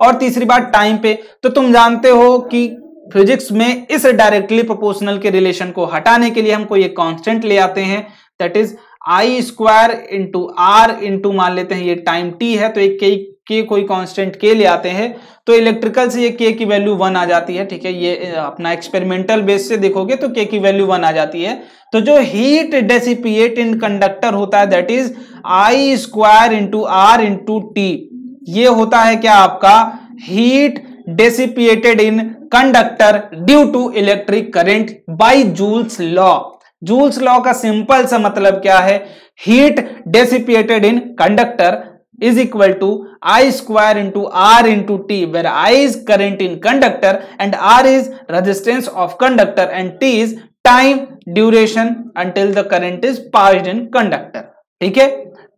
और तीसरी बात टाइम पे तो तुम जानते हो कि फिजिक्स में इस डायरेक्टली प्रोपोर्शनल के रिलेशन को हटाने के लिए हमको एक कांस्टेंट ले आते हैं that is I square into R into मान लेते हैं ये टाइम टी है तो एक के, के कोई कांस्टेंट के ले आते हैं तो इलेक्ट्रिकल से ये के की वैल्यू वन आ जाती है ठीक है ये अपना एक्सपेरिमेंटल बेस से देखोगे तो के की वैल्यू वन आ जाती है तो जो हीट डेसिपिएट इन कंडक्टर होता है that is I square into R into T ये होता है क्या आपका heat dissipated in conductor due to electric current by Joule's law Joule's law का सिंपल सा मतलब क्या है heat dissipated in conductor is equal to I square into R into T where I is current in conductor and R is resistance of conductor and T is time duration until the current is pass in conductor ठीक है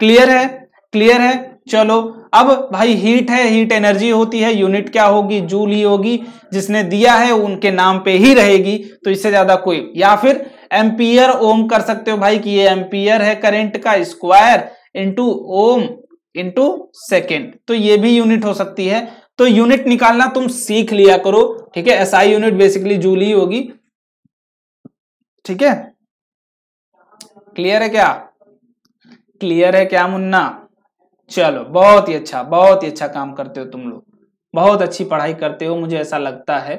clear है clear है चलो अब भाई heat है heat energy होती है यूनिट क्या होगी जूल ही होगी जिसने दिया है उनके नाम पे ही रहेगी तो इससे ज्यादा कोई या फिर एम्पियर ओम कर सकते हो भाई कि ये एम्पियर है करंट का square into ohm into second तो ये भी यूनिट हो सकती है तो यूनिट निकालना तुम सीख लिया करो ठीक है ऐसा यूनिट बेसिकली जूल ही होगी ठीक है क्लियर है क्या क्लियर है क्या मुन्ना चलो बहुत ही अच्छा बहुत ही अच्छा काम करते हो तुम लोग बहुत अच्छी पढ़ाई करते हो मुझे ऐसा लगता है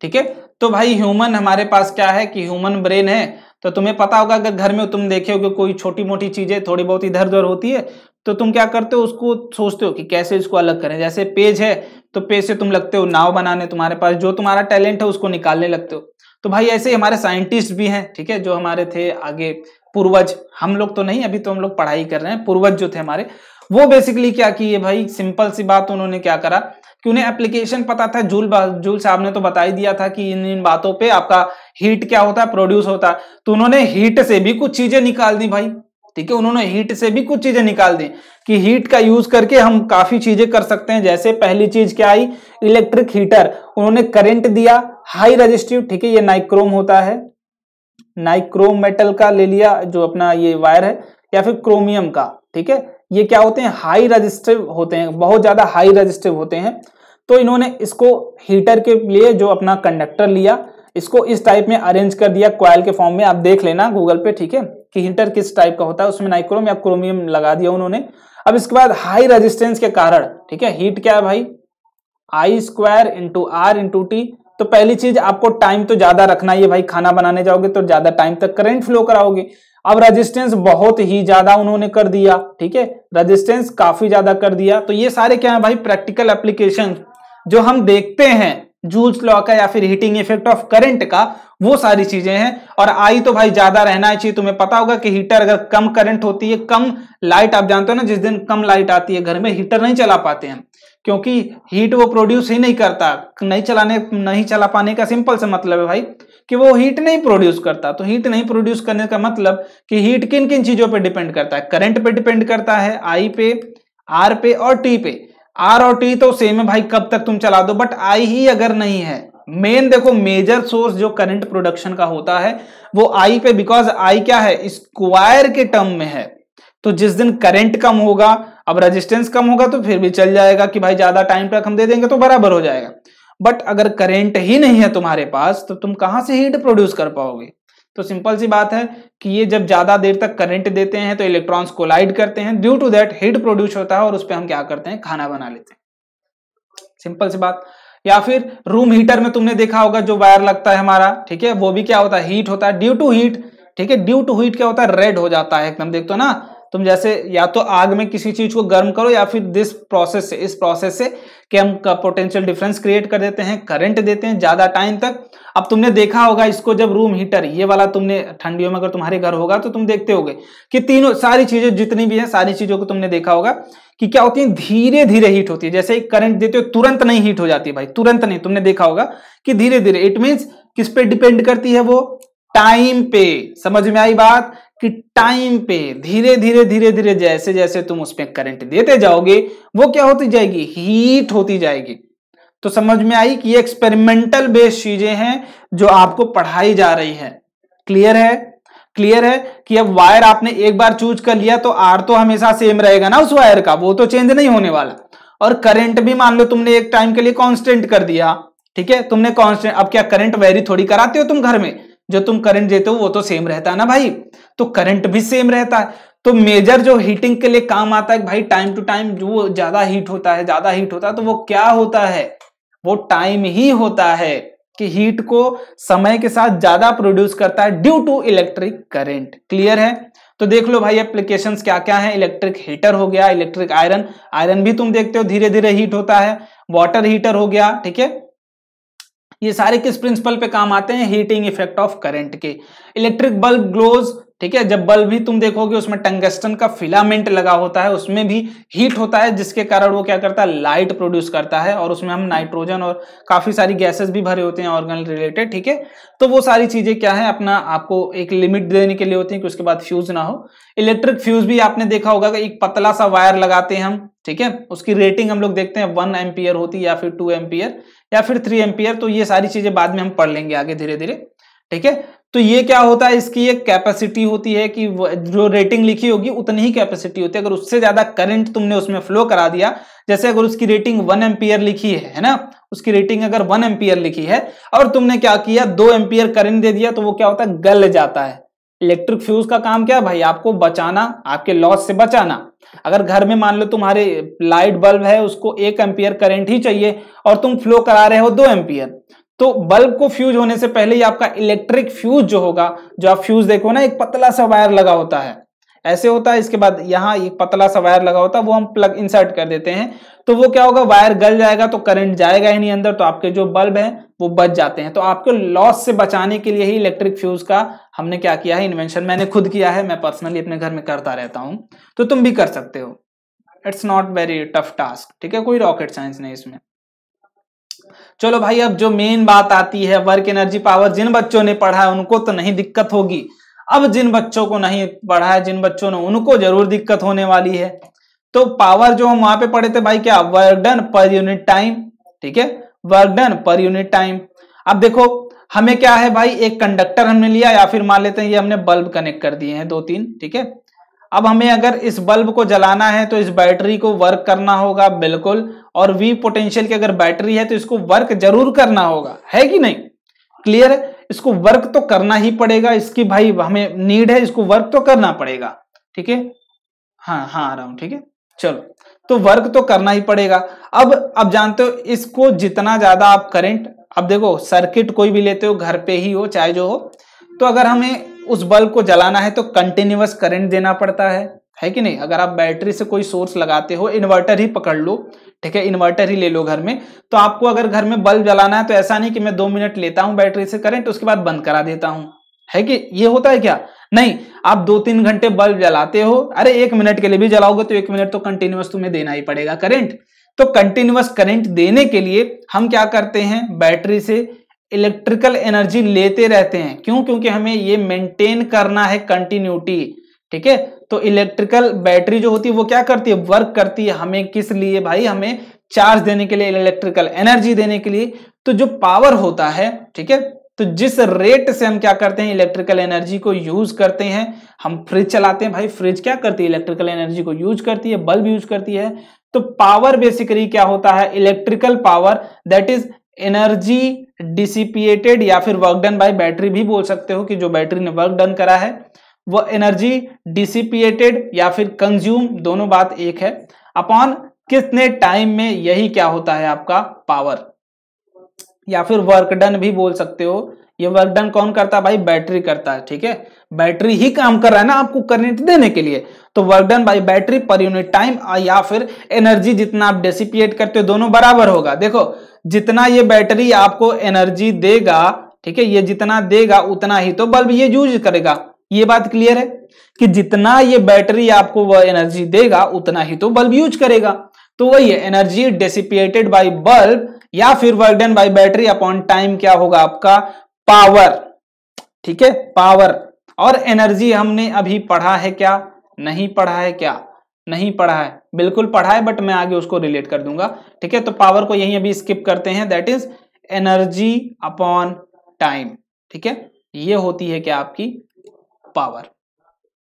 ठीक है तो भाई ह्यूमन हमारे पास क्या है कि ह्यूमन ब्रेन है तो तुम्हें पता होगा अगर घर में तुम देखे हो कोई छोटी मोटी चीजें थोड़ी बहुत इधर उधर होती है तो तुम क्या करते हो उसको सोचते हो कि कैसे इसको अलग करें जैसे पेज है तो पेज से तुम लगते हो नाव बनाने तुम्हारे पास जो तुम्हारा टैलेंट है उसको निकालने लगते हो तो भाई ऐसे ही हमारे साइंटिस्ट भी हैं ठीक है जो हमारे थे आगे पूर्वज हम लोग तो नहीं अभी तो हम लोग पढ़ाई कर रहे हैं पूर्वज जो थे हमारे वो बेसिकली क्या की है भाई सिंपल सी बात उन्होंने क्या करा कि उन्हें एप्लीकेशन पता था जूल जूल साहब ने तो बता ही दिया था कि इन इन बातों पे आपका हीट क्या होता है प्रोड्यूस होता है तो उन्होंने हीट से भी कुछ चीजें निकाल दी भाई ठीक है उन्होंने हीट से भी कुछ चीजें निकाल दी कि हीट का यूज करके हम काफी चीजें कर सकते हैं जैसे पहली चीज क्या आई इलेक्ट्रिक हीटर उन्होंने करंट दिया हाई रजिस्टिव ठीक है ये नाइक्रोम होता है नाइक्रोम मेटल का ले लिया जो अपना ये वायर है या फिर क्रोमियम का ठीक है ये क्या होते हैं हाई रजिस्टिव होते हैं बहुत ज़्यादा हाई रजिस्टिव होते हैं तो इन्होंने इसको हीटर के लिए जो अपना कंडक्टर लिया इसको इस टाइप में अरेंज कर दिया क्वाइल के फॉर्म में आप देख लेना गूगल पे ठीक है कि हीटर किस टाइप का होता है उसमें नाइक्रोम या क्रोमियम लगा दिया उन्होंने अब इसके बाद हाई रजिस्टेंस के कारण ठीक है हीट क्या है भाई I square into R into T तो पहली चीज आपको टाइम तो ज्यादा रखना है भाई खाना बनाने जाओगे तो ज्यादा टाइम तक करंट फ्लो कराओगे अब रेजिस्टेंस बहुत ही ज्यादा उन्होंने कर दिया ठीक है रेजिस्टेंस काफी ज्यादा कर दिया तो ये सारे क्या है भाई प्रैक्टिकल एप्लीकेशन जो हम देखते हैं जूल्स लॉ का या फिर हीटिंग इफेक्ट ऑफ करंट का वो सारी चीजें हैं और आई तो भाई ज्यादा रहना चाहिए तुम्हें पता होगा कि हीटर अगर कम करंट होती है कम लाइट आप जानते हो ना जिस दिन कम लाइट आती है घर में हीटर नहीं चला पाते हैं क्योंकि हीट वो प्रोड्यूस ही नहीं करता नहीं चलाने नहीं चला पाने का सिंपल सा मतलब है भाई कि वो हीट नहीं प्रोड्यूस करता तो हीट नहीं प्रोड्यूस करने का मतलब कि हीट किन किन चीजों पे डिपेंड करता है करंट पे डिपेंड करता है आई पे आर पे और टी पे आर और टी तो सेम है भाई कब तक तुम चला दो बट आई ही अगर नहीं है मेन देखो मेजर सोर्स जो करंट प्रोडक्शन का होता है वो आई पे बिकॉज आई क्या है स्क्वायर के टर्म में है तो जिस दिन करंट कम होगा अब रेजिस्टेंस कम होगा तो फिर भी चल जाएगा कि भाई ज्यादा टाइम तक हम दे देंगे तो बराबर हो जाएगा बट अगर करेंट ही नहीं है तुम्हारे पास तो तुम कहां से हीट प्रोड्यूस कर पाओगे तो सिंपल सी बात है कि ये जब ज्यादा देर तक करंट देते हैं तो इलेक्ट्रॉन्स कोलाइड करते हैं due to that heat produce होता है और उस पर हम क्या करते हैं खाना बना लेते हैं सिंपल सी बात या फिर रूम हीटर में तुमने देखा होगा जो वायर लगता है हमारा ठीक है वो भी क्या होता है हीट होता है ड्यू टू हीट ठीक है ड्यू टू हीट क्या होता है रेड हो जाता है एकदम देख हो ना तुम जैसे या तो आग में किसी चीज को गर्म करो या फिर दिस प्रोसेस से इस प्रोसेस से कि हम पोटेंशियल डिफरेंस क्रिएट कर देते हैं करंट देते हैं ज्यादा टाइम तक अब तुमने देखा होगा इसको जब रूम हीटर ये वाला तुमने ठंडियों में अगर तुम्हारे घर होगा तो तुम देखते होगे कि तीनों सारी चीजें जितनी भी है सारी चीजों को तुमने देखा होगा कि क्या होती है धीरे धीरे हीट होती है जैसे एक करंट देते हो तुरंत नहीं हीट हो जाती है भाई तुरंत नहीं तुमने देखा होगा कि धीरे धीरे इट मीन किस पे डिपेंड करती है वो टाइम पे समझ में आई बात कि टाइम पे धीरे धीरे धीरे धीरे जैसे जैसे तुम उसमें करंट देते जाओगे वो क्या होती जाएगी हीट होती जाएगी तो समझ में आई कि ये एक्सपेरिमेंटल बेस्ड चीजें हैं जो आपको पढ़ाई जा रही है क्लियर है क्लियर है कि अब वायर आपने एक बार चूज कर लिया तो आर तो हमेशा सेम रहेगा ना उस वायर का वो तो चेंज नहीं होने वाला और करंट भी मान लो तुमने एक टाइम के लिए कांस्टेंट कर दिया ठीक है तुमने कांस्टेंट अब क्या करंट वेरी थोड़ी कराते हो तुम घर में जो तुम करंट देते हो वो तो सेम रहता है ना भाई तो करंट भी सेम रहता है तो मेजर जो हीटिंग के लिए काम आता है भाई टाइम टू टाइम जो ज्यादा हीट होता है ज्यादा हीट होता है तो वो क्या होता है वो टाइम ही होता है कि हीट को समय के साथ ज्यादा प्रोड्यूस करता है due to electric current clear है तो देख लो भाई एप्लीकेशन क्या क्या है इलेक्ट्रिक हीटर हो गया इलेक्ट्रिक आयरन आयरन भी तुम देखते हो धीरे धीरे हीट होता है वाटर हीटर हो गया ठीक है ये सारे किस प्रिंसिपल पे काम आते हैं हीटिंग इफेक्ट ऑफ करंट के इलेक्ट्रिक बल्ब ग्लोज ठीक है जब बल्ब भी तुम देखोगे उसमें टंगस्टन का फिलामेंट लगा होता है उसमें भी हीट होता है जिसके कारण वो क्या करता है लाइट प्रोड्यूस करता है और उसमें हम नाइट्रोजन और काफी सारी गैसेस भी भरे होते हैं ऑर्गन रिलेटेड ठीक है तो वो सारी चीजें क्या है अपना आपको एक लिमिट देने के लिए होती है कि उसके बाद फ्यूज ना हो इलेक्ट्रिक फ्यूज भी आपने देखा होगा कि एक पतला सा वायर लगाते हैं हम ठीक है उसकी रेटिंग हम लोग देखते हैं वन एम्पियर होती या फिर टू एम्पियर या फिर थ्री एम्पियर तो ये सारी चीजें बाद में हम पढ़ लेंगे आगे धीरे धीरे ठीक है तो ये क्या होता है इसकी एक कैपेसिटी होती है कि जो रेटिंग लिखी होगी उतनी ही कैपेसिटी होती है अगर उससे ज्यादा करंट तुमने उसमें फ्लो करा दिया जैसे अगर उसकी रेटिंग वन एम्पियर लिखी है है ना उसकी रेटिंग अगर वन एम्पियर लिखी है और तुमने क्या किया दो एम्पियर करंट दे दिया तो वो क्या होता है गल जाता है इलेक्ट्रिक फ्यूज का काम क्या है भाई आपको बचाना आपके लॉस से बचाना अगर घर में मान लो तुम्हारे लाइट बल्ब है उसको एक एम्पियर करंट ही चाहिए और तुम फ्लो करा रहे हो दो एम्पियर तो बल्ब को फ्यूज होने से पहले ही आपका इलेक्ट्रिक फ्यूज जो होगा जो आप फ्यूज देखो ना एक पतला सा वायर लगा होता है ऐसे होता है इसके बाद यहाँ एक पतला सा वायर लगा होता है वो हम प्लग इंसर्ट कर देते हैं तो वो क्या होगा वायर गल जाएगा तो करंट जाएगा ही नहीं अंदर तो आपके जो बल्ब हैं वो बच जाते हैं तो आपके लॉस से बचाने के लिए ही इलेक्ट्रिक फ्यूज का हमने क्या किया है इन्वेंशन मैंने खुद किया है मैं पर्सनली अपने घर में करता रहता हूँ तो तुम भी कर सकते हो it's not very tough task ठीक है कोई रॉकेट साइंस नहीं इसमें चलो भाई अब जो मेन बात आती है वर्क एनर्जी पावर जिन बच्चों ने पढ़ा है उनको तो नहीं दिक्कत होगी अब जिन बच्चों को नहीं पढ़ा है जिन बच्चों ने उनको जरूर दिक्कत होने वाली है तो पावर जो हम वहां पे पढ़े थे भाई क्या work done per unit time ठीक है work done per unit time अब देखो हमें क्या है भाई एक कंडक्टर हमने लिया या फिर मान लेते हैं ये हमने बल्ब कनेक्ट कर दिए हैं दो तीन ठीक है अब हमें अगर इस बल्ब को जलाना है तो इस बैटरी को वर्क करना होगा बिल्कुल और वी पोटेंशियल की अगर बैटरी है तो इसको वर्क जरूर करना होगा है कि नहीं क्लियर है इसको वर्क तो करना ही पड़ेगा इसकी भाई हमें नीड है इसको वर्क तो करना पड़ेगा ठीक है हाँ हाँ आ रहा हूं ठीक है चलो तो वर्क तो करना ही पड़ेगा अब अब जानते हो इसको जितना ज्यादा आप करंट अब देखो सर्किट कोई भी लेते हो घर पे ही हो चाहे जो हो तो अगर हमें उस बल्ब को जलाना है तो कंटिन्यूस करंट देना पड़ता है है कि नहीं अगर आप बैटरी से कोई सोर्स लगाते हो इन्वर्टर ही पकड़ लो ठीक है इन्वर्टर ही ले लो घर में तो आपको अगर घर में बल्ब जलाना है तो ऐसा नहीं कि मैं दो मिनट लेता हूं बैटरी से करंट उसके बाद बंद करा देता हूं है कि ये होता है क्या नहीं आप दो तीन घंटे बल्ब जलाते हो अरे एक मिनट के लिए भी जलाओगे तो एक मिनट तो कंटिन्यूस तुम्हें देना ही पड़ेगा करंट तो कंटिन्यूस करंट देने के लिए हम क्या करते हैं बैटरी से इलेक्ट्रिकल एनर्जी लेते रहते हैं क्यों क्योंकि हमें ये मेंटेन करना है कंटिन्यूटी ठीक है तो इलेक्ट्रिकल बैटरी जो होती है वो क्या करती है वर्क करती है हमें किस लिए भाई हमें चार्ज देने के लिए इलेक्ट्रिकल एनर्जी देने के लिए तो जो पावर होता है ठीक है तो जिस रेट से हम क्या करते हैं इलेक्ट्रिकल एनर्जी को यूज करते हैं हम फ्रिज चलाते हैं भाई फ्रिज क्या करती है इलेक्ट्रिकल एनर्जी को यूज करती है बल्ब यूज करती है तो पावर बेसिकली क्या होता है electrical power that is energy dissipated या फिर वर्क डन बाय बैटरी भी बोल सकते हो कि जो बैटरी ने वर्क डन करा है वह एनर्जी डिसिपिएटेड या फिर कंज्यूम दोनों बात एक है अपॉन कितने टाइम में यही क्या होता है आपका पावर या फिर वर्क डन भी बोल सकते हो ये वर्क डन कौन करता है भाई बैटरी करता है ठीक है बैटरी ही काम कर रहा है ना आपको करंट देने के लिए तो work done by battery per unit time या फिर एनर्जी जितना आप डेसिपिएट करते हो दोनों बराबर होगा देखो जितना ये बैटरी आपको एनर्जी देगा ठीक है ये जितना देगा उतना ही तो बल्ब ये यूज करेगा ये बात क्लियर है कि जितना ये बैटरी आपको वह एनर्जी देगा उतना ही तो बल्ब यूज करेगा तो वही है एनर्जी डेसिपिएटेड बाई बल्ब या फिर work done by battery upon time क्या होगा आपका पावर ठीक है पावर और एनर्जी हमने अभी पढ़ा है क्या नहीं पढ़ा है क्या नहीं पढ़ा है बिल्कुल पढ़ा है बट मैं आगे उसको रिलेट कर दूंगा ठीक है तो पावर को यही अभी स्किप करते हैं that is energy upon time ठीक है ये होती है क्या आपकी पावर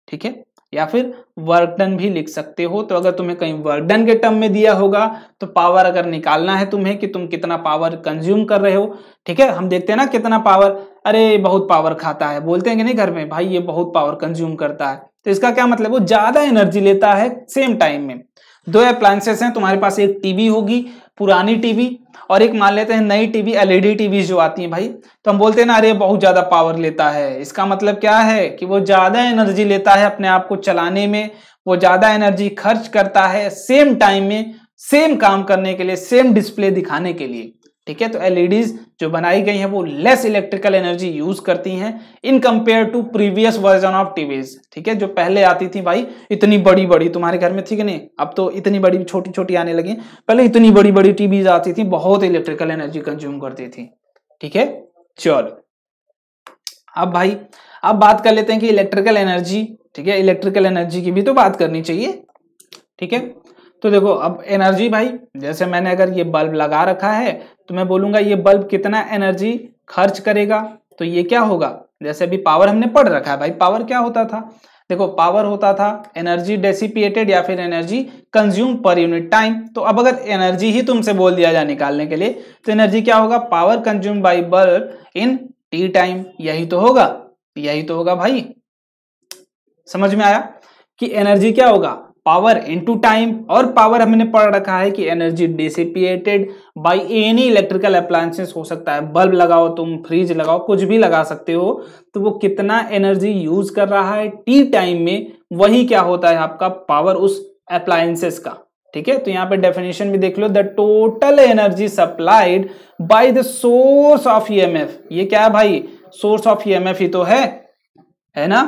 ठीक है या फिर वर्क डन भी लिख सकते हो तो अगर तुम्हें कहीं वर्क डन के टर्म में दिया होगा तो पावर अगर निकालना है तुम्हें कि तुम कितना पावर कंज्यूम कर रहे हो ठीक है हम देखते हैं ना कितना पावर अरे बहुत पावर खाता है बोलते हैं कि नहीं घर में भाई ये बहुत पावर कंज्यूम करता है तो इसका क्या मतलब वो ज्यादा एनर्जी लेता है सेम टाइम में दो अप्लायसेस हैं तुम्हारे पास एक टीवी होगी पुरानी टीवी और एक मान लेते हैं नई टीवी एलईडी टीवी जो आती है भाई तो हम बोलते हैं ना अरे बहुत ज़्यादा पावर लेता है इसका मतलब क्या है कि वो ज़्यादा एनर्जी लेता है अपने आप को चलाने में वो ज़्यादा एनर्जी खर्च करता है सेम टाइम में सेम काम करने के लिए सेम डिस्प्ले दिखाने के लिए ठीक है तो एलईडीज e जो बनाई गई हैं वो लेस इलेक्ट्रिकल एनर्जी यूज करती हैं in compare to previous version of TVs ठीक है जो पहले आती थी भाई इतनी बड़ी बड़ी तुम्हारे घर में थी कि नहीं अब तो इतनी बड़ी छोटी छोटी आने लगी पहले इतनी बड़ी बड़ी टीवीज आती थी बहुत इलेक्ट्रिकल एनर्जी कंज्यूम करती थी ठीक है चलो अब भाई अब बात कर लेते हैं कि इलेक्ट्रिकल एनर्जी ठीक है इलेक्ट्रिकल एनर्जी की भी तो बात करनी चाहिए ठीक है तो देखो अब एनर्जी भाई जैसे मैंने अगर ये बल्ब लगा रखा है तो मैं बोलूंगा ये बल्ब कितना एनर्जी खर्च करेगा तो ये क्या होगा जैसे अभी पावर हमने पढ़ रखा है भाई पावर क्या होता था देखो पावर होता था एनर्जी डेसिपिएटेड या फिर energy consume per unit time तो अब अगर एनर्जी ही तुमसे बोल दिया जाए निकालने के लिए तो एनर्जी क्या होगा power consume by bulb in t time यही तो होगा यही तो होगा भाई समझ में आया कि एनर्जी क्या होगा पावर इनटू टाइम और पावर हमने पढ़ रखा है कि energy dissipated by any electrical appliances हो सकता है बल्ब लगाओ तुम फ्रिज लगाओ कुछ भी लगा सकते हो तो वो कितना एनर्जी यूज कर रहा है टी टाइम में वही क्या होता है आपका पावर उस अप्लायंसेस का ठीक है तो यहाँ पे डेफिनेशन भी देख लो the total energy supplied by the source of E ये क्या है भाई सोर्स ऑफ ई ही तो है है ना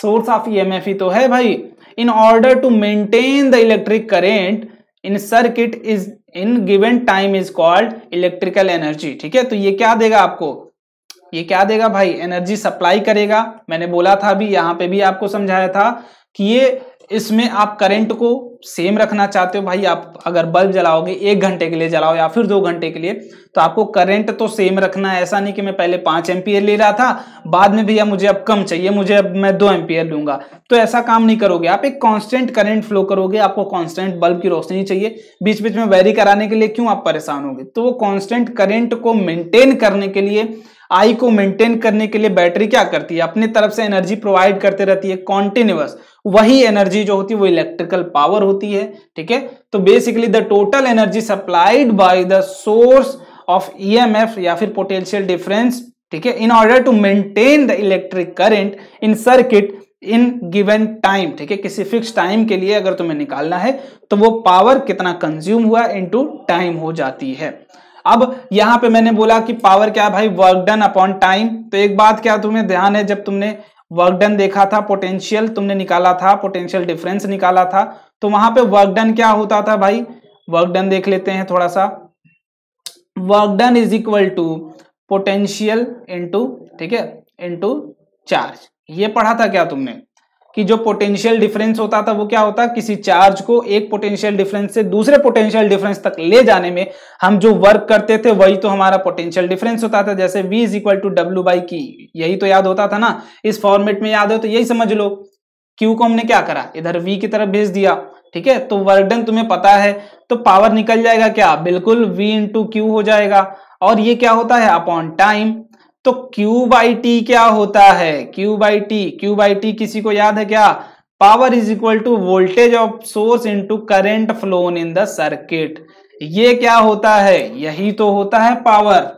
सोर्स ऑफ ई ही तो है भाई in order to maintain the electric current in circuit is in given time is called electrical energy ठीक है तो ये क्या देगा आपको ये क्या देगा भाई एनर्जी सप्लाई करेगा मैंने बोला था अभी यहां पे भी आपको समझाया था कि ये इसमें आप करंट को सेम रखना चाहते हो भाई आप अगर बल्ब जलाओगे एक घंटे के लिए जलाओ या फिर दो घंटे के लिए तो आपको करंट तो सेम रखना है ऐसा नहीं कि मैं पहले पांच एम्पियर ले रहा था बाद में भैया मुझे अब कम चाहिए मुझे अब मैं दो एम्पियर लूंगा तो ऐसा काम नहीं करोगे आप एक कॉन्स्टेंट करेंट फ्लो करोगे आपको कॉन्स्टेंट बल्ब की रोशनी चाहिए बीच बीच में वेरी कराने के लिए क्यों आप परेशान होगे तो वो कॉन्स्टेंट करेंट को मेंटेन करने के लिए आई को मेंटेन करने के लिए बैटरी क्या करती है अपने तरफ से एनर्जी प्रोवाइड करते रहती है कॉन्टिन्यूस वही एनर्जी जो होती है वो इलेक्ट्रिकल पावर होती है ठीक है तो basically the total energy supplied by the source of EMF या फिर पोटेंशियल डिफरेंस ठीक है in order to maintain the electric current in circuit in given time ठीक है किसी फिक्स टाइम के लिए अगर तुम्हें निकालना है तो वो पावर कितना कंज्यूम हुआ इन टाइम हो जाती है अब यहां पे मैंने बोला कि पावर क्या है भाई वर्क डन अपॉन टाइम तो एक बात क्या तुम्हें ध्यान है जब तुमने वर्क डन देखा था पोटेंशियल तुमने निकाला था पोटेंशियल डिफरेंस निकाला था तो वहां पे वर्क डन क्या होता था भाई वर्क डन देख लेते हैं थोड़ा सा work done is equal to potential into ठीक है इनटू चार्ज ये पढ़ा था क्या तुमने कि जो पोटेंशियल डिफरेंस होता था वो क्या होता किसी चार्ज को एक पोटेंशियल डिफरेंस से दूसरे पोटेंशियल डिफरेंस तक ले जाने में हम जो वर्क करते थे वही तो हमारा पोटेंशियल डिफरेंस होता था जैसे v is equal to W by की यही तो याद होता था ना इस फॉर्मेट में याद हो तो यही समझ लो क्यू को हमने क्या करा इधर v की तरफ भेज दिया ठीक है तो वर्डन तुम्हें पता है तो पावर निकल जाएगा क्या बिल्कुल वी इंटू हो जाएगा और ये क्या होता है अपॉन टाइम तो Q बाई टी क्या होता है Q by T Q by T किसी को याद है क्या power is equal to voltage of source into current flown in the circuit ये क्या होता है यही तो होता है पावर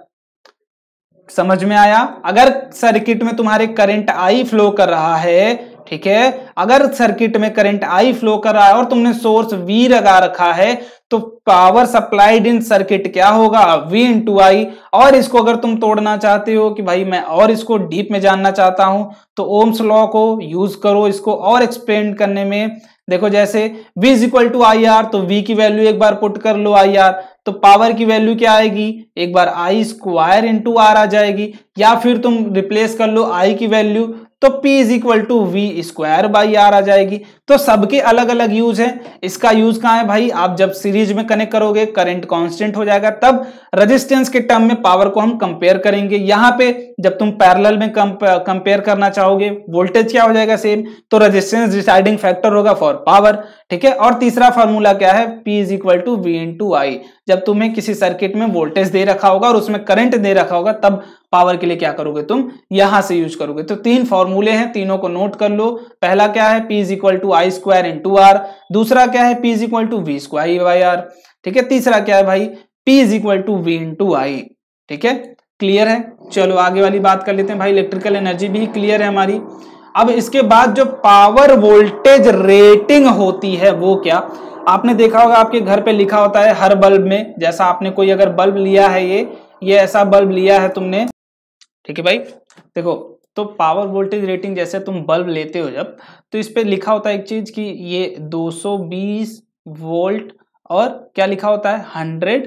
समझ में आया अगर सर्किट में तुम्हारे करंट आई फ्लो कर रहा है ठीक है अगर सर्किट में करंट आई फ्लो कर रहा है और तुमने सोर्स वी लगा रखा है तो पावर सप्लाइड इन सर्किट क्या होगा वी टू आई और इसको अगर तुम तोड़ना चाहते हो कि भाई मैं और इसको डीप में जानना चाहता हूं तो ओम्स लॉ को यूज करो इसको और एक्सप्लेन करने में देखो जैसे V is equal to I R तो V की वैल्यू एक बार पुट कर लो आई आर तो पावर की वैल्यू क्या आएगी एक बार आई स्क्वायर इंटू आर आ जाएगी या फिर तुम रिप्लेस कर लो आई की वैल्यू तो P is equal to V square by R आ जाएगी तो सबके अलग अलग यूज है इसका यूज कहां है भाई आप जब सीरीज में कनेक्ट करोगे करंट कांस्टेंट हो जाएगा तब रेजिस्टेंस के टर्म में पावर को हम कंपेयर करेंगे यहां पे जब तुम पैरेलल में कंपेयर करना चाहोगे वोल्टेज क्या हो जाएगा सेम तो रेजिस्टेंस डिसाइडिंग फैक्टर होगा फॉर पावर ठीक है और तीसरा फॉर्मूला क्या है P is equal to V into I जब तुम्हें किसी सर्किट में वोल्टेज दे रखा होगा और उसमें करंट दे रखा होगा तब पावर के लिए क्या करोगे तुम यहां से यूज करोगे तो तीन फॉर्मूले हैं तीनों को नोट कर लो पहला क्या है P is equal to I square into R दूसरा क्या है P is equal to V square ठीक है तीसरा क्या है भाई P is equal to V into I ठीक है क्लियर है चलो आगे वाली बात कर लेते हैं भाई इलेक्ट्रिकल एनर्जी भी क्लियर है हमारी अब इसके बाद जो पावर वोल्टेज रेटिंग होती है वो क्या आपने देखा होगा आपके घर पे लिखा होता है हर बल्ब में जैसा आपने कोई अगर बल्ब लिया है ये ये ऐसा बल्ब लिया है तुमने ठीक है भाई देखो तो पावर वोल्टेज रेटिंग जैसे तुम बल्ब लेते हो जब तो इस पर लिखा होता है एक चीज कि ये 220 वोल्ट और क्या लिखा होता है 100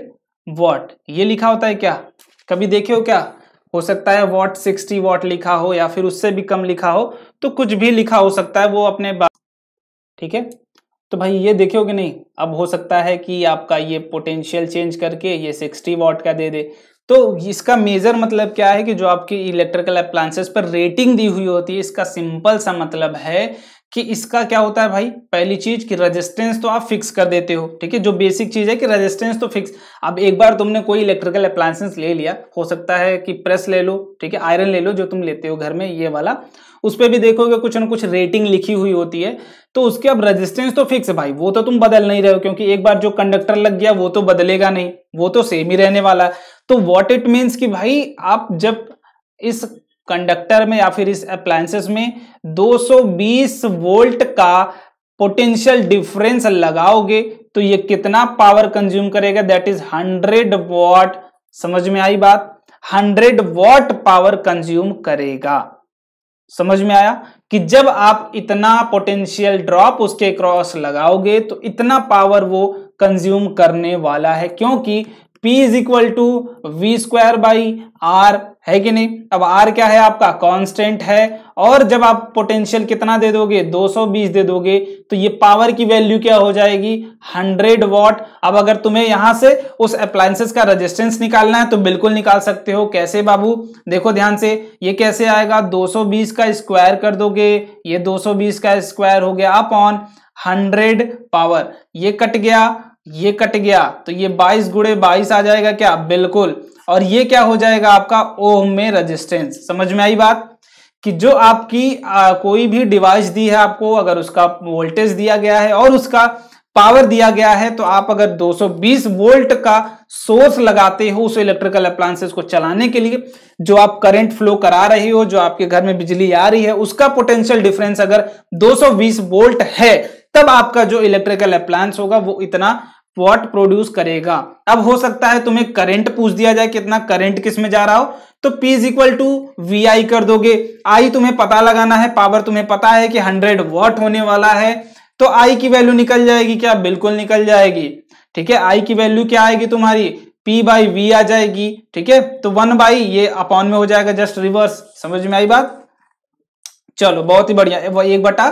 वॉट ये लिखा होता है क्या कभी देखे हो क्या हो सकता है वॉट सिक्सटी वॉट लिखा हो या फिर उससे भी कम लिखा हो तो कुछ भी लिखा हो सकता है वो अपने ठीक है तो भाई ये देखे हो कि नहीं अब हो सकता है कि आपका ये पोटेंशियल चेंज करके ये सिक्सटी वॉट का दे दे तो इसका मेजर मतलब क्या है कि जो आपकी इलेक्ट्रिकल अप्लायसेस पर रेटिंग दी हुई होती है इसका सिंपल सा मतलब है कि इसका क्या होता है भाई पहली चीज कि रेजिस्टेंस तो आप फिक्स कर देते हो ठीक है जो बेसिक चीज है कि रेजिस्टेंस तो फिक्स अब एक बार तुमने कोई इलेक्ट्रिकल अप्लायसेंस ले लिया हो सकता है कि प्रेस ले लो ठीक है आयरन ले लो जो तुम लेते हो घर में ये वाला उस पर भी देखोगे कुछ ना कुछ रेटिंग लिखी हुई होती है तो उसके अब रेजिस्टेंस तो फिक्स है भाई वो तो तुम बदल नहीं रहे हो क्योंकि एक बार जो कंडक्टर लग गया वो तो बदलेगा नहीं वो तो सेम ही रहने वाला है तो वॉट इट मीन्स कि भाई आप जब इस कंडक्टर में या फिर इस अप्लायसेस में 220 वोल्ट का पोटेंशियल डिफरेंस लगाओगे तो ये कितना पावर कंज्यूम करेगा दैट इज 100 वॉट समझ में आई बात 100 वॉट पावर कंज्यूम करेगा समझ में आया कि जब आप इतना पोटेंशियल ड्रॉप उसके क्रॉस लगाओगे तो इतना पावर वो कंज्यूम करने वाला है क्योंकि P is equal to V square by R है कि नहीं अब आर क्या है आपका कांस्टेंट है और जब आप पोटेंशियल कितना दे दोगे 220 दे दोगे तो ये पावर की वैल्यू क्या हो जाएगी 100 वॉट अब अगर तुम्हें यहां से उस अप्लायसेस का रेजिस्टेंस निकालना है तो बिल्कुल निकाल सकते हो कैसे बाबू देखो ध्यान से ये कैसे आएगा 220 का स्क्वायर कर दोगे ये 220 का स्क्वायर हो गया अपॉन 100 पावर ये कट गया ये कट गया तो ये बाईस गुड़े बाईस आ जाएगा क्या बिल्कुल और ये क्या हो जाएगा आपका ओम में रजिस्टेंस समझ में आई बात कि जो आपकी आ, कोई भी डिवाइस दी है आपको अगर उसका वोल्टेज दिया गया है और उसका पावर दिया गया है तो आप अगर 220 वोल्ट का सोर्स लगाते हो उस इलेक्ट्रिकल अप्लायसेस को चलाने के लिए जो आप करंट फ्लो करा रहे हो जो आपके घर में बिजली आ रही है उसका पोटेंशियल डिफरेंस अगर 220 वोल्ट है तब आपका जो इलेक्ट्रिकल अप्लायंस होगा वो इतना वॉट प्रोड्यूस करेगा अब हो सकता है तुम्हें करंट पूछ दिया जाए कितना करंट किस में जा रहा हो तो P is equal to V I कर दोगे आई तुम्हें पता लगाना है पावर तुम्हें पता है कि 100 वॉट होने वाला है तो आई की वैल्यू निकल जाएगी क्या बिल्कुल निकल जाएगी ठीक है आई की वैल्यू क्या आएगी तुम्हारी P बाई वी आ जाएगी ठीक है तो वन बाई ये अपॉन में हो जाएगा जस्ट रिवर्स समझ में आई बात चलो बहुत ही बढ़िया एक बटा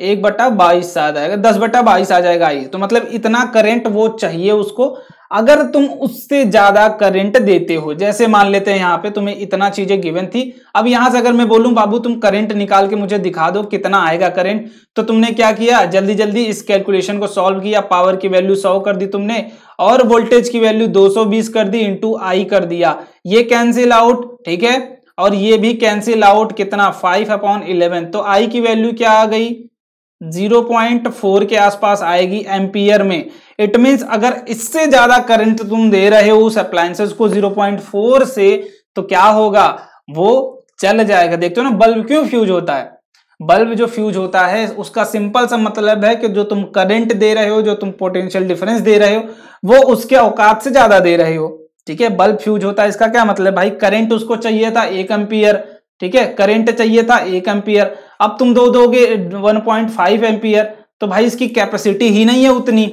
एक बटा बाईस आ जाएगा दस बटा बाईस आ जाएगा आई तो मतलब इतना करंट वो चाहिए उसको अगर तुम उससे ज्यादा करंट देते हो जैसे मान लेते हैं यहाँ पे तुम्हें इतना चीजें गिवन थी अब यहां से अगर मैं बोलूं बाबू तुम करंट निकाल के मुझे दिखा दो कितना आएगा करंट तो तुमने क्या किया जल्दी जल्दी इस कैलकुलेशन को सॉल्व किया पावर की वैल्यू सौ कर दी तुमने और वोल्टेज की वैल्यू बीस कर दी इंटू आई कर दिया ये कैंसिल आउट ठीक है और ये भी कैंसिल आउट कितना फाइव अपॉन इलेवन तो आई की वैल्यू क्या आ गई 0.4 के आसपास आएगी एम्पियर में इट मीन्स अगर इससे ज्यादा करंट तुम दे रहे हो उस अप्लायंसेस को 0.4 से तो क्या होगा वो चल जाएगा देखते हो ना बल्ब क्यों फ्यूज होता है बल्ब जो फ्यूज होता है उसका सिंपल सा मतलब है कि जो तुम करंट दे रहे हो जो तुम पोटेंशियल डिफरेंस दे रहे हो वो उसके औकात से ज्यादा दे रहे हो ठीक है बल्ब फ्यूज होता है इसका क्या मतलब भाई करंट उसको चाहिए था एक एम्पियर ठीक है करंट चाहिए था एक एम्पियर अब तुम दो दोगे 1.5 एम्पियर तो भाई इसकी कैपेसिटी ही नहीं है उतनी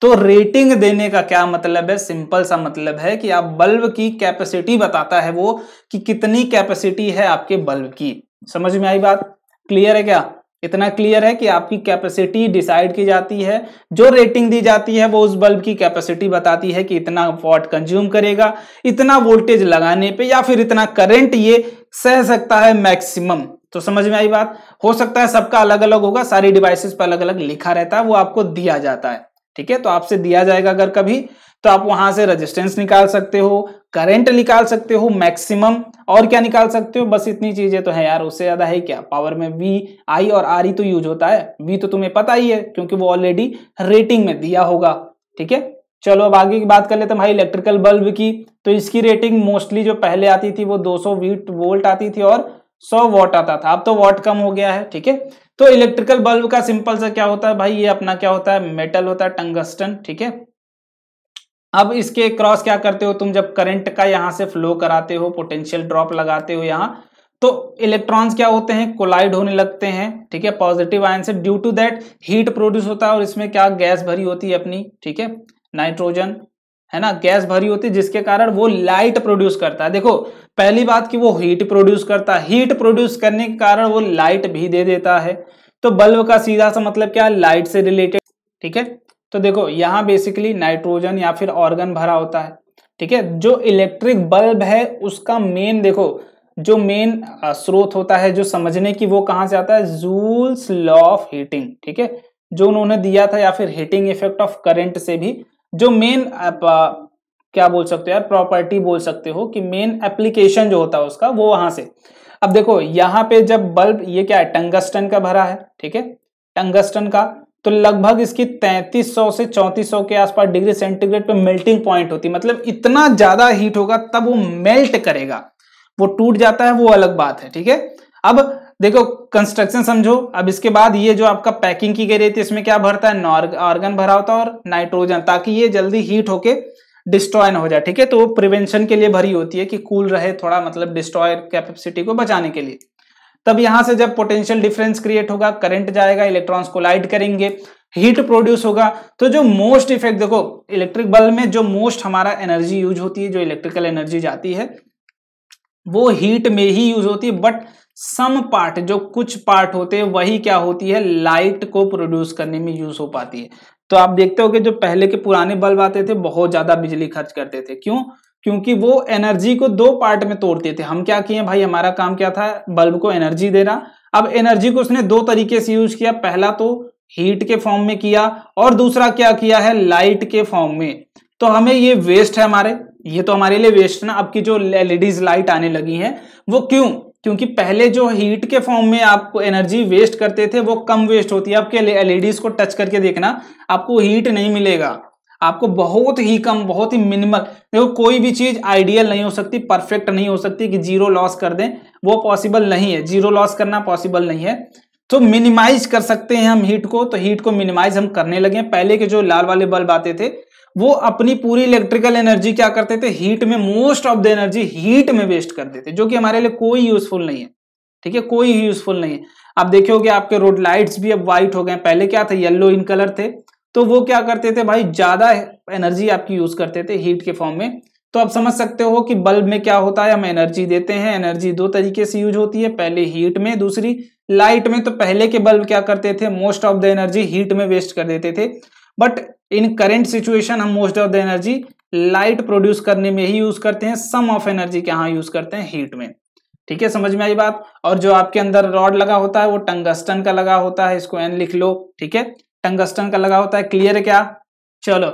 तो रेटिंग देने का क्या मतलब है सिंपल सा मतलब है कि आप बल्ब की कैपेसिटी बताता है वो कि कितनी कैपेसिटी है आपके बल्ब की समझ में आई बात क्लियर है क्या इतना क्लियर है कि आपकी कैपेसिटी डिसाइड की जाती है जो रेटिंग दी जाती है वो उस बल्ब की कैपेसिटी बताती है कि इतना वॉट कंज्यूम करेगा इतना वोल्टेज लगाने पे या फिर इतना करंट ये सह सकता है मैक्सिमम तो समझ में आई बात हो सकता है सबका अलग अलग होगा सारी डिवाइसेस पर अलग अलग लिखा रहता है वो आपको दिया जाता है ठीक है तो आपसे दिया जाएगा अगर कभी तो आप वहां से रेजिस्टेंस निकाल सकते हो करंट निकाल सकते हो मैक्सिमम और क्या निकाल सकते हो बस इतनी चीजें तो है यार उससे ज्यादा है क्या पावर में वी आई और आर ई e तो यूज होता है वी तो तुम्हें पता ही है क्योंकि वो ऑलरेडी रेटिंग में दिया होगा ठीक है चलो अब आगे की बात कर लेते हैं भाई इलेक्ट्रिकल बल्ब की तो इसकी रेटिंग मोस्टली जो पहले आती थी वो 200 सौ वोल्ट आती थी और सौ वॉट आता था अब तो वॉट कम हो गया है ठीक है तो इलेक्ट्रिकल बल्ब का सिंपल सा क्या होता है भाई ये अपना क्या होता है मेटल होता है टंगस्टन ठीक है अब इसके क्रॉस क्या करते हो तुम जब करंट का यहां से फ्लो कराते हो पोटेंशियल ड्रॉप लगाते हो यहां तो इलेक्ट्रॉन्स क्या होते हैं कोलाइड होने लगते हैं ठीक है पॉजिटिव आयन से due to that heat produce होता है और इसमें क्या गैस भरी होती है अपनी ठीक है नाइट्रोजन है ना गैस भरी होती है जिसके कारण वो लाइट प्रोड्यूस करता है देखो पहली बात कि वो हीट प्रोड्यूस करता है हीट प्रोड्यूस करने के कारण वो लाइट भी दे देता है तो बल्ब का सीधा सा मतलब क्या लाइट से रिलेटेड ठीक है तो देखो यहाँ बेसिकली नाइट्रोजन या फिर ऑर्गन भरा होता है ठीक है जो इलेक्ट्रिक बल्ब है उसका मेन देखो जो मेन स्रोत होता है जो समझने की वो कहाँ से आता है जूल्स लॉ ऑफ हीटिंग ठीक है जो उन्होंने दिया था या फिर हीटिंग इफेक्ट ऑफ करेंट से भी जो मेन क्या बोल सकते हो यार प्रॉपर्टी बोल सकते हो कि मेन एप्लीकेशन जो होता है उसका वो वहां से अब देखो यहां पे जब बल्ब ये क्या है टंगस्टन का भरा है ठीक है टंगस्टन का तो लगभग इसकी 3300 से 3400 के आसपास डिग्री सेंटीग्रेड पे मेल्टिंग पॉइंट होती है मतलब इतना ज्यादा हीट होगा तब वो मेल्ट करेगा वो टूट जाता है वो अलग बात है ठीक है अब देखो कंस्ट्रक्शन समझो अब इसके बाद ये जो आपका पैकिंग की गई रहती है इसमें क्या भरता है ऑर्गन भरा होता है और नाइट्रोजन ताकि ये जल्दी हीट होके डिस्ट्रॉय ना हो जाए ठीक है तो प्रिवेंशन के लिए भरी होती है कि कूल रहे थोड़ा मतलब डिस्ट्रॉय कैपेसिटी को बचाने के लिए तब यहां से जब पोटेंशियल डिफरेंस क्रिएट होगा करंट जाएगा इलेक्ट्रॉन्स लाइट करेंगे हीट प्रोड्यूस होगा तो जो मोस्ट इफेक्ट देखो इलेक्ट्रिक बल्ब में जो मोस्ट हमारा एनर्जी यूज होती है जो इलेक्ट्रिकल एनर्जी जाती है वो हीट में ही यूज होती है बट सम पार्ट जो कुछ पार्ट होते हैं वही क्या होती है लाइट को प्रोड्यूस करने में यूज हो पाती है तो आप देखते हो कि जो पहले के पुराने बल्ब आते थे बहुत ज्यादा बिजली खर्च करते थे क्यों क्योंकि वो एनर्जी को दो पार्ट में तोड़ते थे हम क्या किए भाई हमारा काम क्या था बल्ब को एनर्जी देना अब एनर्जी को उसने दो तरीके से यूज किया पहला तो हीट के फॉर्म में किया और दूसरा क्या किया है लाइट के फॉर्म में तो हमें ये वेस्ट है हमारे ये तो हमारे लिए वेस्ट ना अब की जो एलईडीज लाइट आने लगी है वो क्यों क्योंकि पहले जो हीट के फॉर्म में आप एनर्जी वेस्ट करते थे वो कम वेस्ट होती है आपके एलईडीज को टच करके देखना आपको हीट नहीं मिलेगा आपको बहुत ही कम बहुत ही मिनिमल देखो कोई भी चीज आइडियल नहीं हो सकती परफेक्ट नहीं हो सकती कि जीरो लॉस कर दें वो पॉसिबल नहीं है जीरो लॉस करना पॉसिबल नहीं है तो मिनिमाइज कर सकते हैं हम हीट को तो हीट को मिनिमाइज हम करने लगे पहले के जो लाल वाले बल्ब आते थे वो अपनी पूरी इलेक्ट्रिकल एनर्जी क्या करते थे हीट में most of the energy heat में वेस्ट करते थे जो कि हमारे लिए कोई यूजफुल नहीं है ठीक है कोई यूजफुल नहीं है आप देखोगे आपके रोड लाइट्स भी अब व्हाइट हो गए पहले क्या थे येल्लो इन कलर थे तो वो क्या करते थे भाई ज्यादा एनर्जी आपकी यूज करते थे हीट के फॉर्म में तो आप समझ सकते हो कि बल्ब में क्या होता है हम एनर्जी देते हैं एनर्जी दो तरीके से यूज होती है पहले हीट में दूसरी लाइट में तो पहले के बल्ब क्या करते थे most of the energy heat में वेस्ट कर देते थे बट इन करेंट सिचुएशन हम most of the energy light produce करने में ही यूज करते हैं सम ऑफ एनर्जी के यहाँ यूज करते हैं हीट में ठीक है समझ में आई बात और जो आपके अंदर रॉड लगा होता है वो टंगस्टन का लगा होता है इसको एन लिख लो ठीक है टंगस्टन का लगा होता है क्लियर है क्या चलो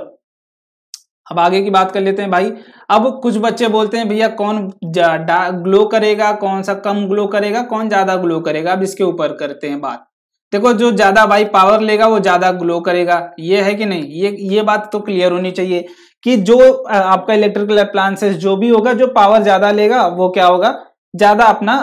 अब आगे की बात कर लेते हैं भाई अब कुछ बच्चे बोलते हैं भैया कौन ग्लो करेगा कौन सा कम ग्लो करेगा कौन ज्यादा ग्लो करेगा अब इसके ऊपर करते हैं बात देखो जो ज्यादा भाई पावर लेगा वो ज्यादा ग्लो करेगा ये है कि नहीं ये ये बात तो क्लियर होनी चाहिए कि जो आपका इलेक्ट्रिकल अप्लायसेस जो भी होगा जो पावर ज्यादा लेगा वो क्या होगा ज्यादा अपना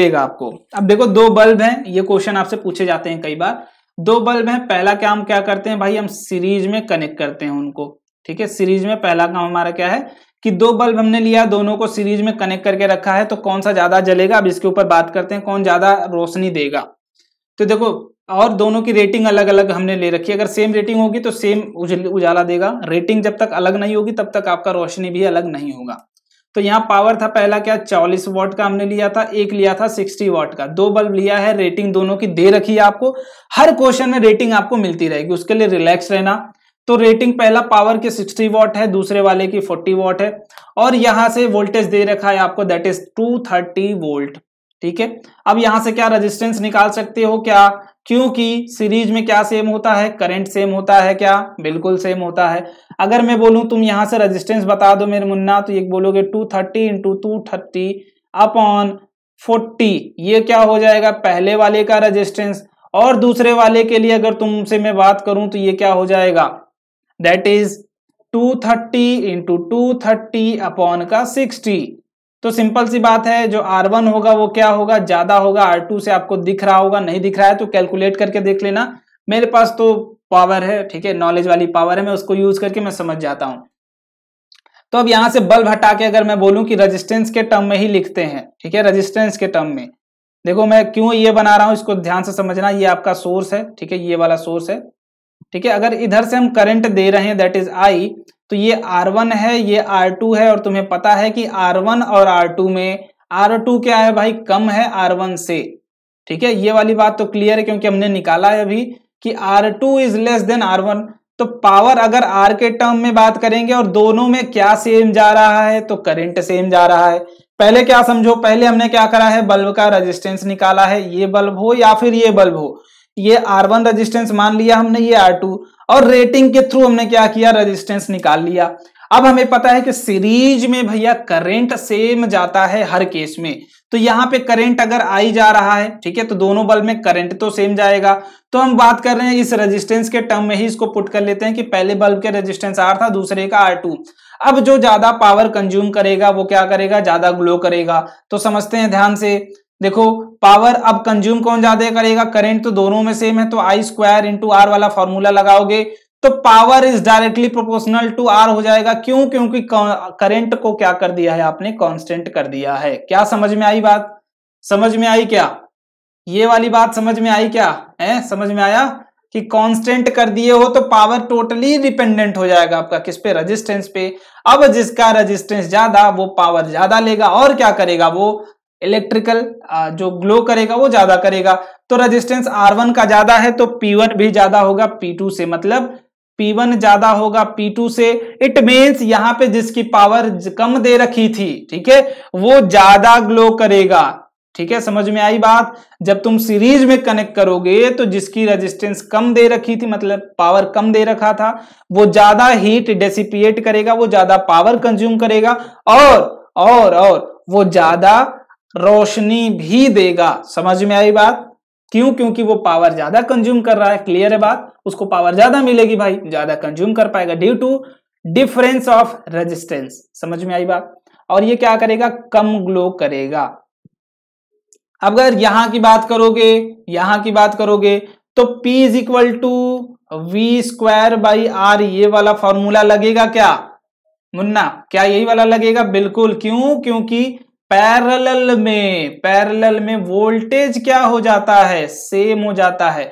देगा आपको अब देखो दो बल्ब हैं ये क्वेश्चन आपसे पूछे जाते हैं कई बार दो बल्ब हैं पहला क्या हम क्या करते हैं भाई हम सीरीज में कनेक्ट करते हैं उनको ठीक है सीरीज में पहला काम हमारा क्या है कि दो बल्ब हमने लिया दोनों को सीरीज में कनेक्ट करके रखा है तो कौन सा ज्यादा जलेगा अब इसके ऊपर बात करते हैं कौन ज्यादा रोशनी देगा तो देखो और दोनों की रेटिंग अलग अलग हमने ले रखी है अगर सेम रेटिंग होगी तो सेम उजाला देगा रेटिंग जब तक अलग नहीं होगी तब तक आपका रोशनी भी अलग नहीं होगा तो यहाँ पावर था पहला क्या चालीस वॉट का हमने लिया था एक लिया था सिक्सटी वॉट का दो बल्ब लिया है रेटिंग दोनों की दे रखी है आपको हर क्वेश्चन में रेटिंग आपको मिलती रहेगी उसके लिए रिलैक्स रहना तो रेटिंग पहला पावर के 60 वॉट है दूसरे वाले की 40 वॉट है और यहां से वोल्टेज दे रखा है आपको दैट इज 230 वोल्ट ठीक है अब यहां से क्या रेजिस्टेंस निकाल सकते हो क्या क्योंकि सीरीज में क्या सेम होता है करंट सेम होता है क्या बिल्कुल सेम होता है अगर मैं बोलूं तुम यहां से रेजिस्टेंस बता दो मेरे मुन्ना तो ये बोलोगे two thirty into two thirty upon forty ये क्या हो जाएगा पहले वाले का रेजिस्टेंस और दूसरे वाले के लिए अगर तुमसे मैं बात करूं तो ये क्या हो जाएगा that is two thirty into two thirty upon का सिक्सटी तो सिंपल सी बात है जो R1 होगा वो क्या होगा ज्यादा होगा R2 से आपको दिख रहा होगा नहीं दिख रहा है तो कैलकुलेट करके देख लेना मेरे पास तो पावर है ठीक है नॉलेज वाली पावर है मैं उसको यूज करके मैं समझ जाता हूं तो अब यहां से बल्ब हटा के अगर मैं बोलूं कि रेजिस्टेंस के टर्म में ही लिखते हैं ठीक है रेजिस्टेंस के टर्म में देखो मैं क्यों ये बना रहा हूं इसको ध्यान से समझना ये आपका सोर्स है ठीक है ये वाला सोर्स है ठीक है अगर इधर से हम करंट दे रहे हैं दैट इज आई तो ये R1 है ये R2 है और तुम्हें पता है कि R1 और R2 में R2 क्या है भाई कम है R1 से ठीक है ये वाली बात तो क्लियर है क्योंकि हमने निकाला है अभी कि R2 two is less than R1 तो पावर अगर R के टर्म में बात करेंगे और दोनों में क्या सेम जा रहा है तो करंट सेम जा रहा है पहले क्या समझो पहले हमने क्या करा है बल्ब का रेजिस्टेंस निकाला है ये बल्ब हो या फिर ये बल्ब हो ये R1 रजिस्टेंस मान लिया हमने ये R2 और रेटिंग के थ्रू हमने क्या किया रेजिस्टेंस निकाल लिया अब हमें पता है कि सीरीज में भैया करंट सेम जाता है हर केस में तो यहां पे करंट अगर आई जा रहा है ठीक है तो दोनों बल्ब में करंट तो सेम जाएगा तो हम बात कर रहे हैं इस रेजिस्टेंस के टर्म में ही इसको पुट कर लेते हैं कि पहले बल्ब के रेजिस्टेंस आर था दूसरे का आर टू अब जो ज्यादा पावर कंज्यूम करेगा वो क्या करेगा ज्यादा ग्लो करेगा तो समझते हैं ध्यान से देखो पावर अब कंज्यूम कौन ज्यादा करेगा करंट तो दोनों में सेम है तो आई स्क्वायर इंटू आर वाला फॉर्मूला लगाओगे तो power is directly proportional to R हो जाएगा क्यों क्योंकि करंट को क्या कर दिया है आपने कांस्टेंट कर दिया है क्या समझ में आई बात समझ में आई क्या ये वाली बात समझ में आई क्या है समझ में आया कि कांस्टेंट कर दिए हो तो पावर टोटली डिपेंडेंट हो जाएगा आपका किस पे रेजिस्टेंस पे अब जिसका रेजिस्टेंस ज्यादा वो पावर ज्यादा लेगा और क्या करेगा वो इलेक्ट्रिकल जो ग्लो करेगा वो ज्यादा करेगा तो रेजिस्टेंस R1 का ज्यादा है तो P1 भी ज्यादा होगा P2 से मतलब P1 ज्यादा होगा P2 से इट मीन्स यहां पे जिसकी पावर कम दे रखी थी ठीक है वो ज्यादा ग्लो करेगा ठीक है समझ में आई बात जब तुम सीरीज में कनेक्ट करोगे तो जिसकी रेजिस्टेंस कम दे रखी थी मतलब पावर कम दे रखा था वो ज्यादा हीट डेसिपिएट करेगा वो ज्यादा पावर कंज्यूम करेगा और और और वो ज्यादा रोशनी भी देगा समझ में आई बात क्यों क्योंकि वो पावर ज्यादा कंज्यूम कर रहा है क्लियर है बात उसको पावर ज्यादा मिलेगी भाई ज्यादा कंज्यूम कर पाएगा due to difference of resistance समझ में आई बात और ये क्या करेगा कम ग्लो करेगा अगर यहां की बात करोगे यहां की बात करोगे तो P is equal to V square by R ये वाला फॉर्मूला लगेगा क्या मुन्ना क्या यही वाला लगेगा बिल्कुल क्यों क्योंकि पैरेलल में पैरेलल में वोल्टेज क्या हो जाता है सेम हो जाता है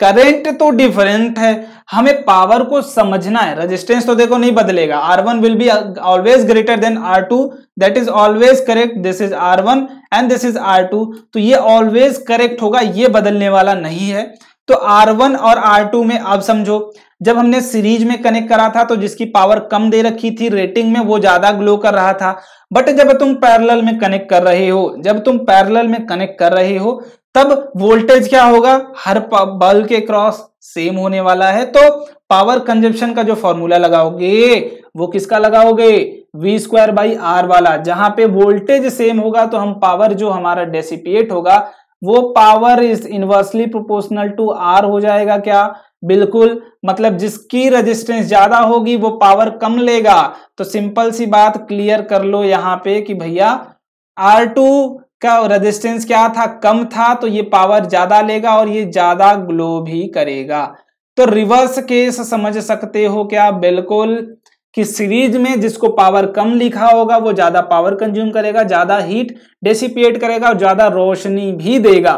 करंट तो डिफरेंट है हमें पावर को समझना है रेजिस्टेंस तो देखो नहीं बदलेगा R one will be always greater than R two that is always correct this is R one and this is R two तो ये ऑलवेज करेक्ट होगा ये बदलने वाला नहीं है तो R1 और R2 में अब समझो जब हमने सीरीज में कनेक्ट करा था तो जिसकी पावर कम दे रखी थी रेटिंग में वो ज्यादा ग्लो कर रहा था बट जब तुम पैरेलल में कनेक्ट कर रहे हो जब तुम पैरेलल में कनेक्ट कर रहे हो तब वोल्टेज क्या होगा हर बल्ब के क्रॉस सेम होने वाला है तो पावर कंजप्शन का जो फॉर्मूला लगाओगे वो किसका लगाओगे वी स्क्वायर बाई आर वाला जहां पे वोल्टेज सेम होगा तो हम पावर जो हमारा डेसिपिएट होगा वो power is inversely proportional to R हो जाएगा क्या बिल्कुल मतलब जिसकी रेजिस्टेंस ज्यादा होगी वो पावर कम लेगा तो सिंपल सी बात क्लियर कर लो यहां पे कि भैया आर टू का रेजिस्टेंस क्या था कम था तो ये पावर ज्यादा लेगा और ये ज्यादा ग्लो भी करेगा तो रिवर्स केस समझ सकते हो क्या बिल्कुल कि सीरीज में जिसको पावर कम लिखा होगा वो ज्यादा पावर कंज्यूम करेगा ज्यादा हीट डेसिपिएट करेगा और ज्यादा रोशनी भी देगा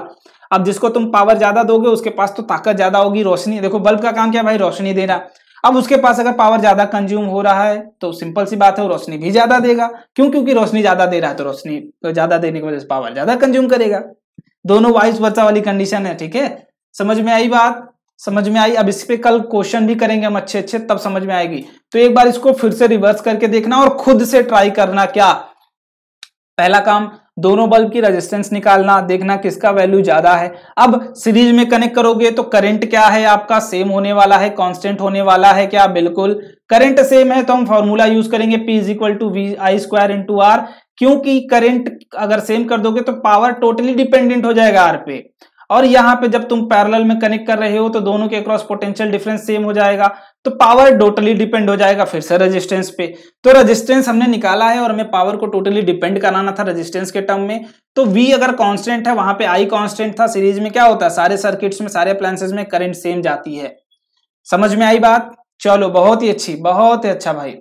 अब जिसको तुम पावर ज्यादा दोगे उसके पास तो ताकत ज्यादा होगी रोशनी देखो बल्ब का काम क्या भाई रोशनी देना अब उसके पास अगर पावर ज्यादा कंज्यूम हो रहा है तो सिंपल सी बात है वो रोशनी भी ज्यादा देगा क्यों क्योंकि रोशनी ज्यादा दे रहा है तो रोशनी तो ज्यादा देने की वजह से पावर ज्यादा कंज्यूम करेगा दोनों वाइस वर्षा वाली कंडीशन है ठीक है समझ में आई बात समझ में आई अब इस पर कल क्वेश्चन भी करेंगे हम अच्छे अच्छे तब समझ में आएगी तो एक बार इसको फिर से रिवर्स करके देखना और खुद से ट्राई करना क्या पहला काम दोनों बल्ब की रेजिस्टेंस निकालना देखना किसका वैल्यू ज्यादा है अब सीरीज में कनेक्ट करोगे तो करंट क्या है आपका सेम होने वाला है कांस्टेंट होने वाला है क्या बिल्कुल करंट सेम है तो हम फॉर्मूला यूज करेंगे P is equal to V I square into R क्योंकि करंट अगर सेम कर दोगे तो पावर टोटली डिपेंडेंट हो जाएगा आर पे और यहाँ पे जब तुम पैरेलल में कनेक्ट कर रहे हो तो दोनों के अक्रॉस पोटेंशियल डिफरेंस सेम हो जाएगा तो पावर टोटली डिपेंड हो जाएगा फिर से रेजिस्टेंस पे तो रेजिस्टेंस हमने निकाला है और हमें पावर को टोटली डिपेंड कराना था रेजिस्टेंस के टर्म में तो V अगर कांस्टेंट है वहां पे I कांस्टेंट था सीरीज में क्या होता है सारे सर्किट्स में सारे अप्लायसेज में करंट सेम जाती है समझ में आई बात चलो बहुत ही अच्छी बहुत ही अच्छा भाई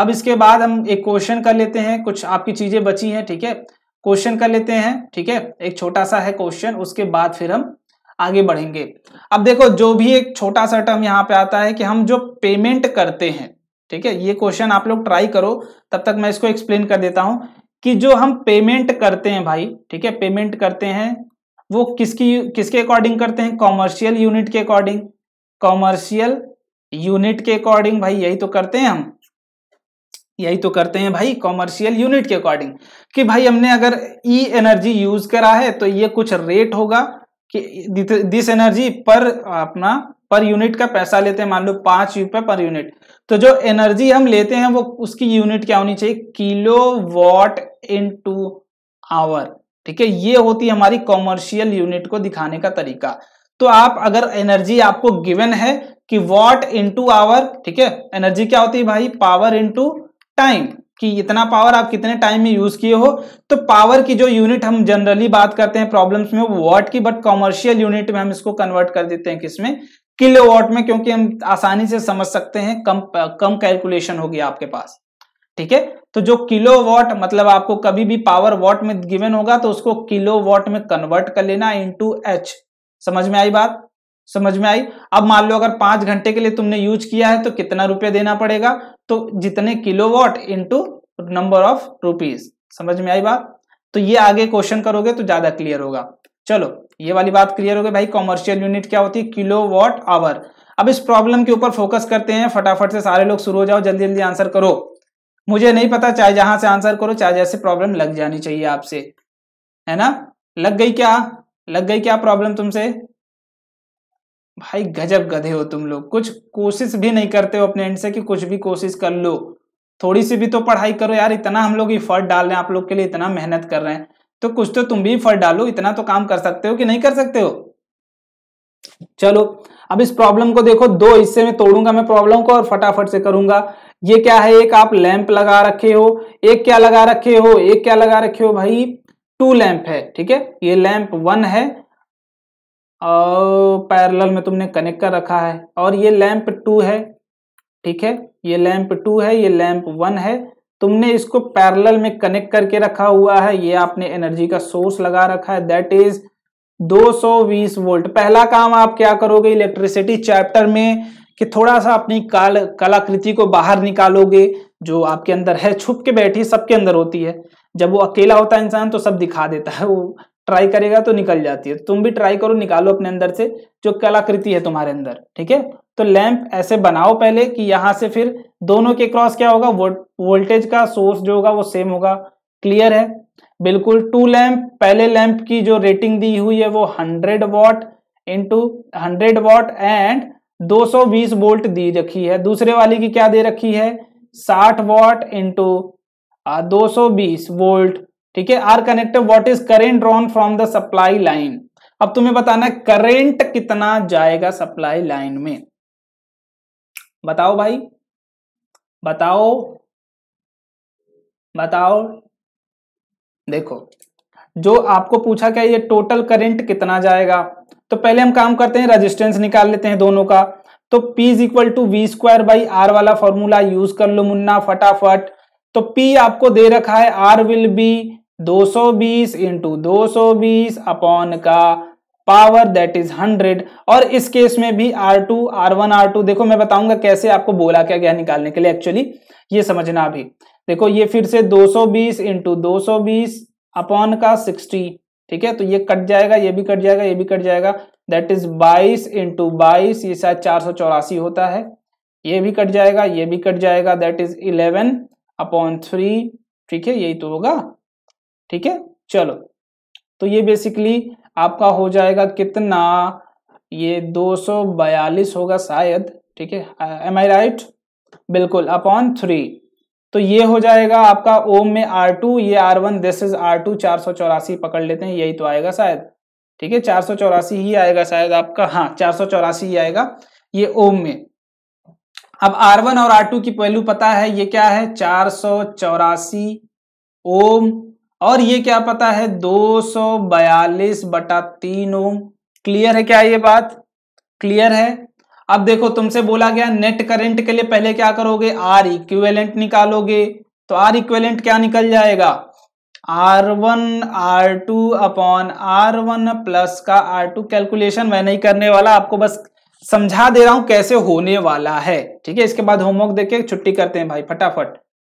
अब इसके बाद हम एक क्वेश्चन कर लेते हैं कुछ आपकी चीजें बची हैं ठीक है थीके? क्वेश्चन कर लेते हैं ठीक है एक छोटा सा है क्वेश्चन उसके बाद फिर हम आगे बढ़ेंगे अब देखो जो भी एक छोटा सा टर्म यहाँ पे आता है कि हम जो पेमेंट करते हैं ठीक है ये क्वेश्चन आप लोग ट्राई करो तब तक मैं इसको एक्सप्लेन कर देता हूं कि जो हम पेमेंट करते हैं भाई ठीक है पेमेंट करते हैं वो किसकी किसके अकॉर्डिंग करते हैं कॉमर्शियल यूनिट के अकॉर्डिंग कॉमर्शियल यूनिट के अकॉर्डिंग भाई यही तो करते हैं हम यही तो करते हैं भाई कॉमर्शियल यूनिट के अकॉर्डिंग कि भाई हमने अगर ई एनर्जी यूज करा है तो ये कुछ रेट होगा कि दिस एनर्जी पर अपना पर यूनिट का पैसा लेते हैं मान लो पांच रुपए पर यूनिट तो जो एनर्जी हम लेते हैं वो उसकी यूनिट क्या होनी चाहिए kilowatt into hour ठीक है ये होती है हमारी कॉमर्शियल यूनिट को दिखाने का तरीका तो आप अगर एनर्जी आपको गिवन है कि वॉट इंटू आवर ठीक है एनर्जी क्या होती है भाई पावर इंटू टाइम कि इतना पावर आप कितने टाइम में यूज किए हो तो पावर की जो यूनिट हम जनरली बात करते हैं प्रॉब्लम्स में वो वॉट की बट कॉमर्शियल यूनिट में हम इसको कन्वर्ट कर देते हैं किसमें किलो वॉट में क्योंकि हम आसानी से समझ सकते हैं कम कम कैलकुलेशन होगी आपके पास ठीक है तो जो किलो वॉट मतलब आपको कभी भी पावर वॉट में गिवन होगा तो उसको किलो वॉट में कन्वर्ट कर लेना इंटू एच समझ में आई बात समझ में आई अब मान लो अगर पांच घंटे के लिए तुमने यूज किया है तो कितना रुपया देना पड़ेगा तो जितने kilowatt into number of rupees समझ में आई बात तो ये आगे क्वेश्चन करोगे तो ज्यादा क्लियर होगा चलो ये वाली बात क्लियर हो गई भाई कॉमर्शियल यूनिट क्या होती है किलो वॉट आवर अब इस प्रॉब्लम के ऊपर फोकस करते हैं फटाफट से सारे लोग शुरू हो जाओ जल्दी जल्दी आंसर करो मुझे नहीं पता चाहे जहां से आंसर करो चाहे जैसे प्रॉब्लम लग जानी चाहिए आपसे है ना लग गई क्या लग गई क्या प्रॉब्लम तुमसे भाई गजब गधे हो तुम लोग कुछ कोशिश भी नहीं करते हो अपने एंड से कि कुछ भी कोशिश कर लो थोड़ी सी भी तो पढ़ाई करो यार इतना हम लोग इफर्ट डाल रहे हैं आप लोग के लिए इतना मेहनत कर रहे हैं तो कुछ तो तुम भी इफर्ट डालो इतना तो काम कर सकते हो कि नहीं कर सकते हो चलो अब इस प्रॉब्लम को देखो दो हिस्से में तोड़ूंगा मैं प्रॉब्लम को और फटाफट से करूंगा ये क्या है एक आप लैंप लगा रखे हो एक क्या लगा रखे हो एक क्या लगा रखे हो भाई टू लैंप है ठीक है ये लैंप वन है और पैरेलल में तुमने कनेक्ट कर रखा है और ये लैंप टू है ठीक है ये लैंप टू है ये लैंप वन है तुमने इसको पैरेलल में कनेक्ट करके रखा हुआ है ये आपने एनर्जी का सोर्स लगा रखा है दैट इज 220 वोल्ट पहला काम आप क्या करोगे इलेक्ट्रिसिटी चैप्टर में कि थोड़ा सा अपनी काल कलाकृति को बाहर निकालोगे जो आपके अंदर है छुप के बैठी सबके अंदर होती है जब वो अकेला होता है इंसान तो सब दिखा देता है वो ट्राई करेगा तो निकल जाती है तुम भी ट्राई करो निकालो अपने अंदर से जो कलाकृति है तुम्हारे अंदर ठीक है तो लैंप ऐसे बनाओ पहले कि यहां से फिर दोनों के क्रॉस क्या होगा वोल्टेज का सोर्स जो होगा वो सेम होगा क्लियर है बिल्कुल टू लैंप पहले लैंप की जो रेटिंग दी हुई है वो hundred watt into hundred watt and 220 volt दी रखी है दूसरे वाले की क्या दे रखी है 60 वॉट इंटू दो 220 वोल्ट ठीक है are connected what is current drawn from the supply line अब तुम्हें बताना है करेंट कितना जाएगा सप्लाई लाइन में बताओ भाई बताओ बताओ देखो जो आपको पूछा क्या ये टोटल करंट कितना जाएगा तो पहले हम काम करते हैं रेजिस्टेंस निकाल लेते हैं दोनों का तो P is equal to V square by R वाला फॉर्मूला यूज कर लो मुन्ना फटाफट तो P आपको दे रखा है R विल बी 220 इंटू दो अपॉन का पावर दैट इज 100 और इस केस में भी R2 R1 R2 देखो मैं बताऊंगा कैसे आपको बोला क्या गया निकालने के लिए एक्चुअली ये समझना अभी देखो ये फिर से 220 इंटू अपॉन का 60 ठीक है तो ये कट जाएगा ये भी कट जाएगा ये भी कट जाएगा दैट इज 22 इंटू बाईस ये शायद चार होता है ये भी कट जाएगा ये भी कट जाएगा दैट इज 11 अपॉन थ्री ठीक है यही तो होगा ठीक है चलो तो ये बेसिकली आपका हो जाएगा कितना ये 242 होगा शायद ठीक है एम आई राइट बिल्कुल अपॉन थ्री तो ये हो जाएगा आपका ओम में आर टू ये R one this is R two चार सौ चौरासी पकड़ लेते हैं यही तो आएगा शायद ठीक है चार सौ चौरासी ही आएगा शायद आपका हाँ चार सौ चौरासी ही आएगा ये ओम में अब आर वन और आर टू की वैल्यू पता है ये क्या है चार सौ चौरासी ओम और ये क्या पता है 242 बटा तीन ओम क्लियर है क्या ये बात क्लियर है अब देखो तुमसे बोला गया नेट करंट के लिए पहले क्या करोगे आर इक्वेलेंट निकालोगे तो आर इक्वेलेंट क्या निकल जाएगा R one R two upon R one plus का आर टू कैलकुलेशन मैं नहीं करने वाला आपको बस समझा दे रहा हूं कैसे होने वाला है ठीक है इसके बाद होमवर्क देखे छुट्टी करते हैं भाई फटाफट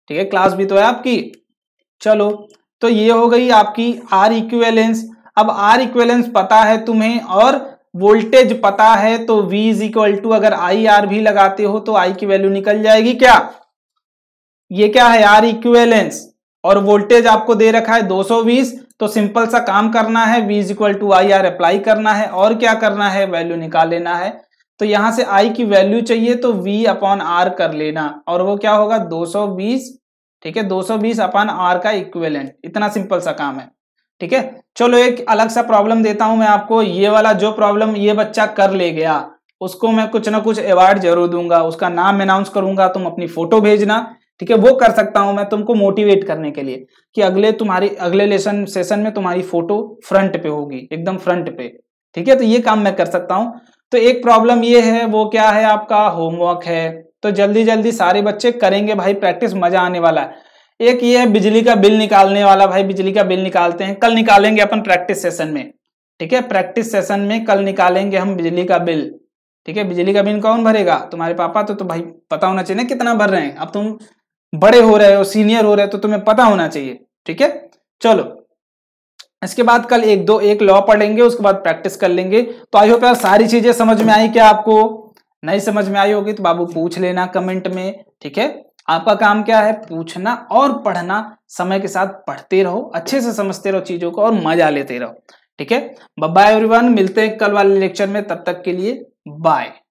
ठीक है क्लास भी तो है आपकी चलो तो ये हो गई आपकी आर इक्वेलेंस अब आर इक्वेलेंस पता है तुम्हें और वोल्टेज पता है तो V इज इक्वल टू अगर आई आर भी लगाते हो तो I की वैल्यू निकल जाएगी क्या ये क्या है आर इक्वेलेंस और वोल्टेज आपको दे रखा है 220 तो सिंपल सा काम करना है V is equal to I R apply करना है और क्या करना है वैल्यू निकाल लेना है तो यहां से I की वैल्यू चाहिए तो V अपॉन आर कर लेना और वो क्या होगा 220 ठीक है 220 अपान आर का इक्वेलेंट इतना सिंपल सा काम है ठीक है चलो एक अलग सा प्रॉब्लम देता हूं मैं आपको ये वाला जो प्रॉब्लम ये बच्चा कर ले गया उसको मैं कुछ ना कुछ अवार्ड जरूर दूंगा उसका नाम अनाउंस करूंगा तुम अपनी फोटो भेजना ठीक है वो कर सकता हूं मैं तुमको मोटिवेट करने के लिए कि अगले तुम्हारी अगले लेसन सेशन में तुम्हारी फोटो फ्रंट पे होगी एकदम फ्रंट पे ठीक है तो ये काम मैं कर सकता हूं तो एक प्रॉब्लम ये है वो क्या है आपका होमवर्क है तो जल्दी जल्दी सारे बच्चे करेंगे भाई प्रैक्टिस मजा आने वाला है एक ये है बिजली का बिल निकालने वाला भाई बिजली का बिल निकालते हैं कल निकालेंगे अपन प्रैक्टिस सेशन में ठीक है प्रैक्टिस सेशन में कल निकालेंगे हम बिजली का बिल ठीक है बिजली का बिल कौन भरेगा तुम्हारे पापा तो, तो भाई पता होना चाहिए ना कितना भर रहे हैं अब तुम बड़े हो रहे हो सीनियर हो रहे हो तो तुम्हें पता होना चाहिए ठीक है चलो इसके बाद कल एक दो एक लॉ पढ़ेंगे उसके बाद प्रैक्टिस कर लेंगे तो आई होप यार सारी चीजें समझ में आई क्या आपको नहीं समझ में आई होगी तो बाबू पूछ लेना कमेंट में ठीक है आपका काम क्या है पूछना और पढ़ना समय के साथ पढ़ते रहो अच्छे से समझते रहो चीजों को और मजा लेते रहो ठीक है बाय एवरीवन मिलते हैं कल वाले लेक्चर में तब तक के लिए बाय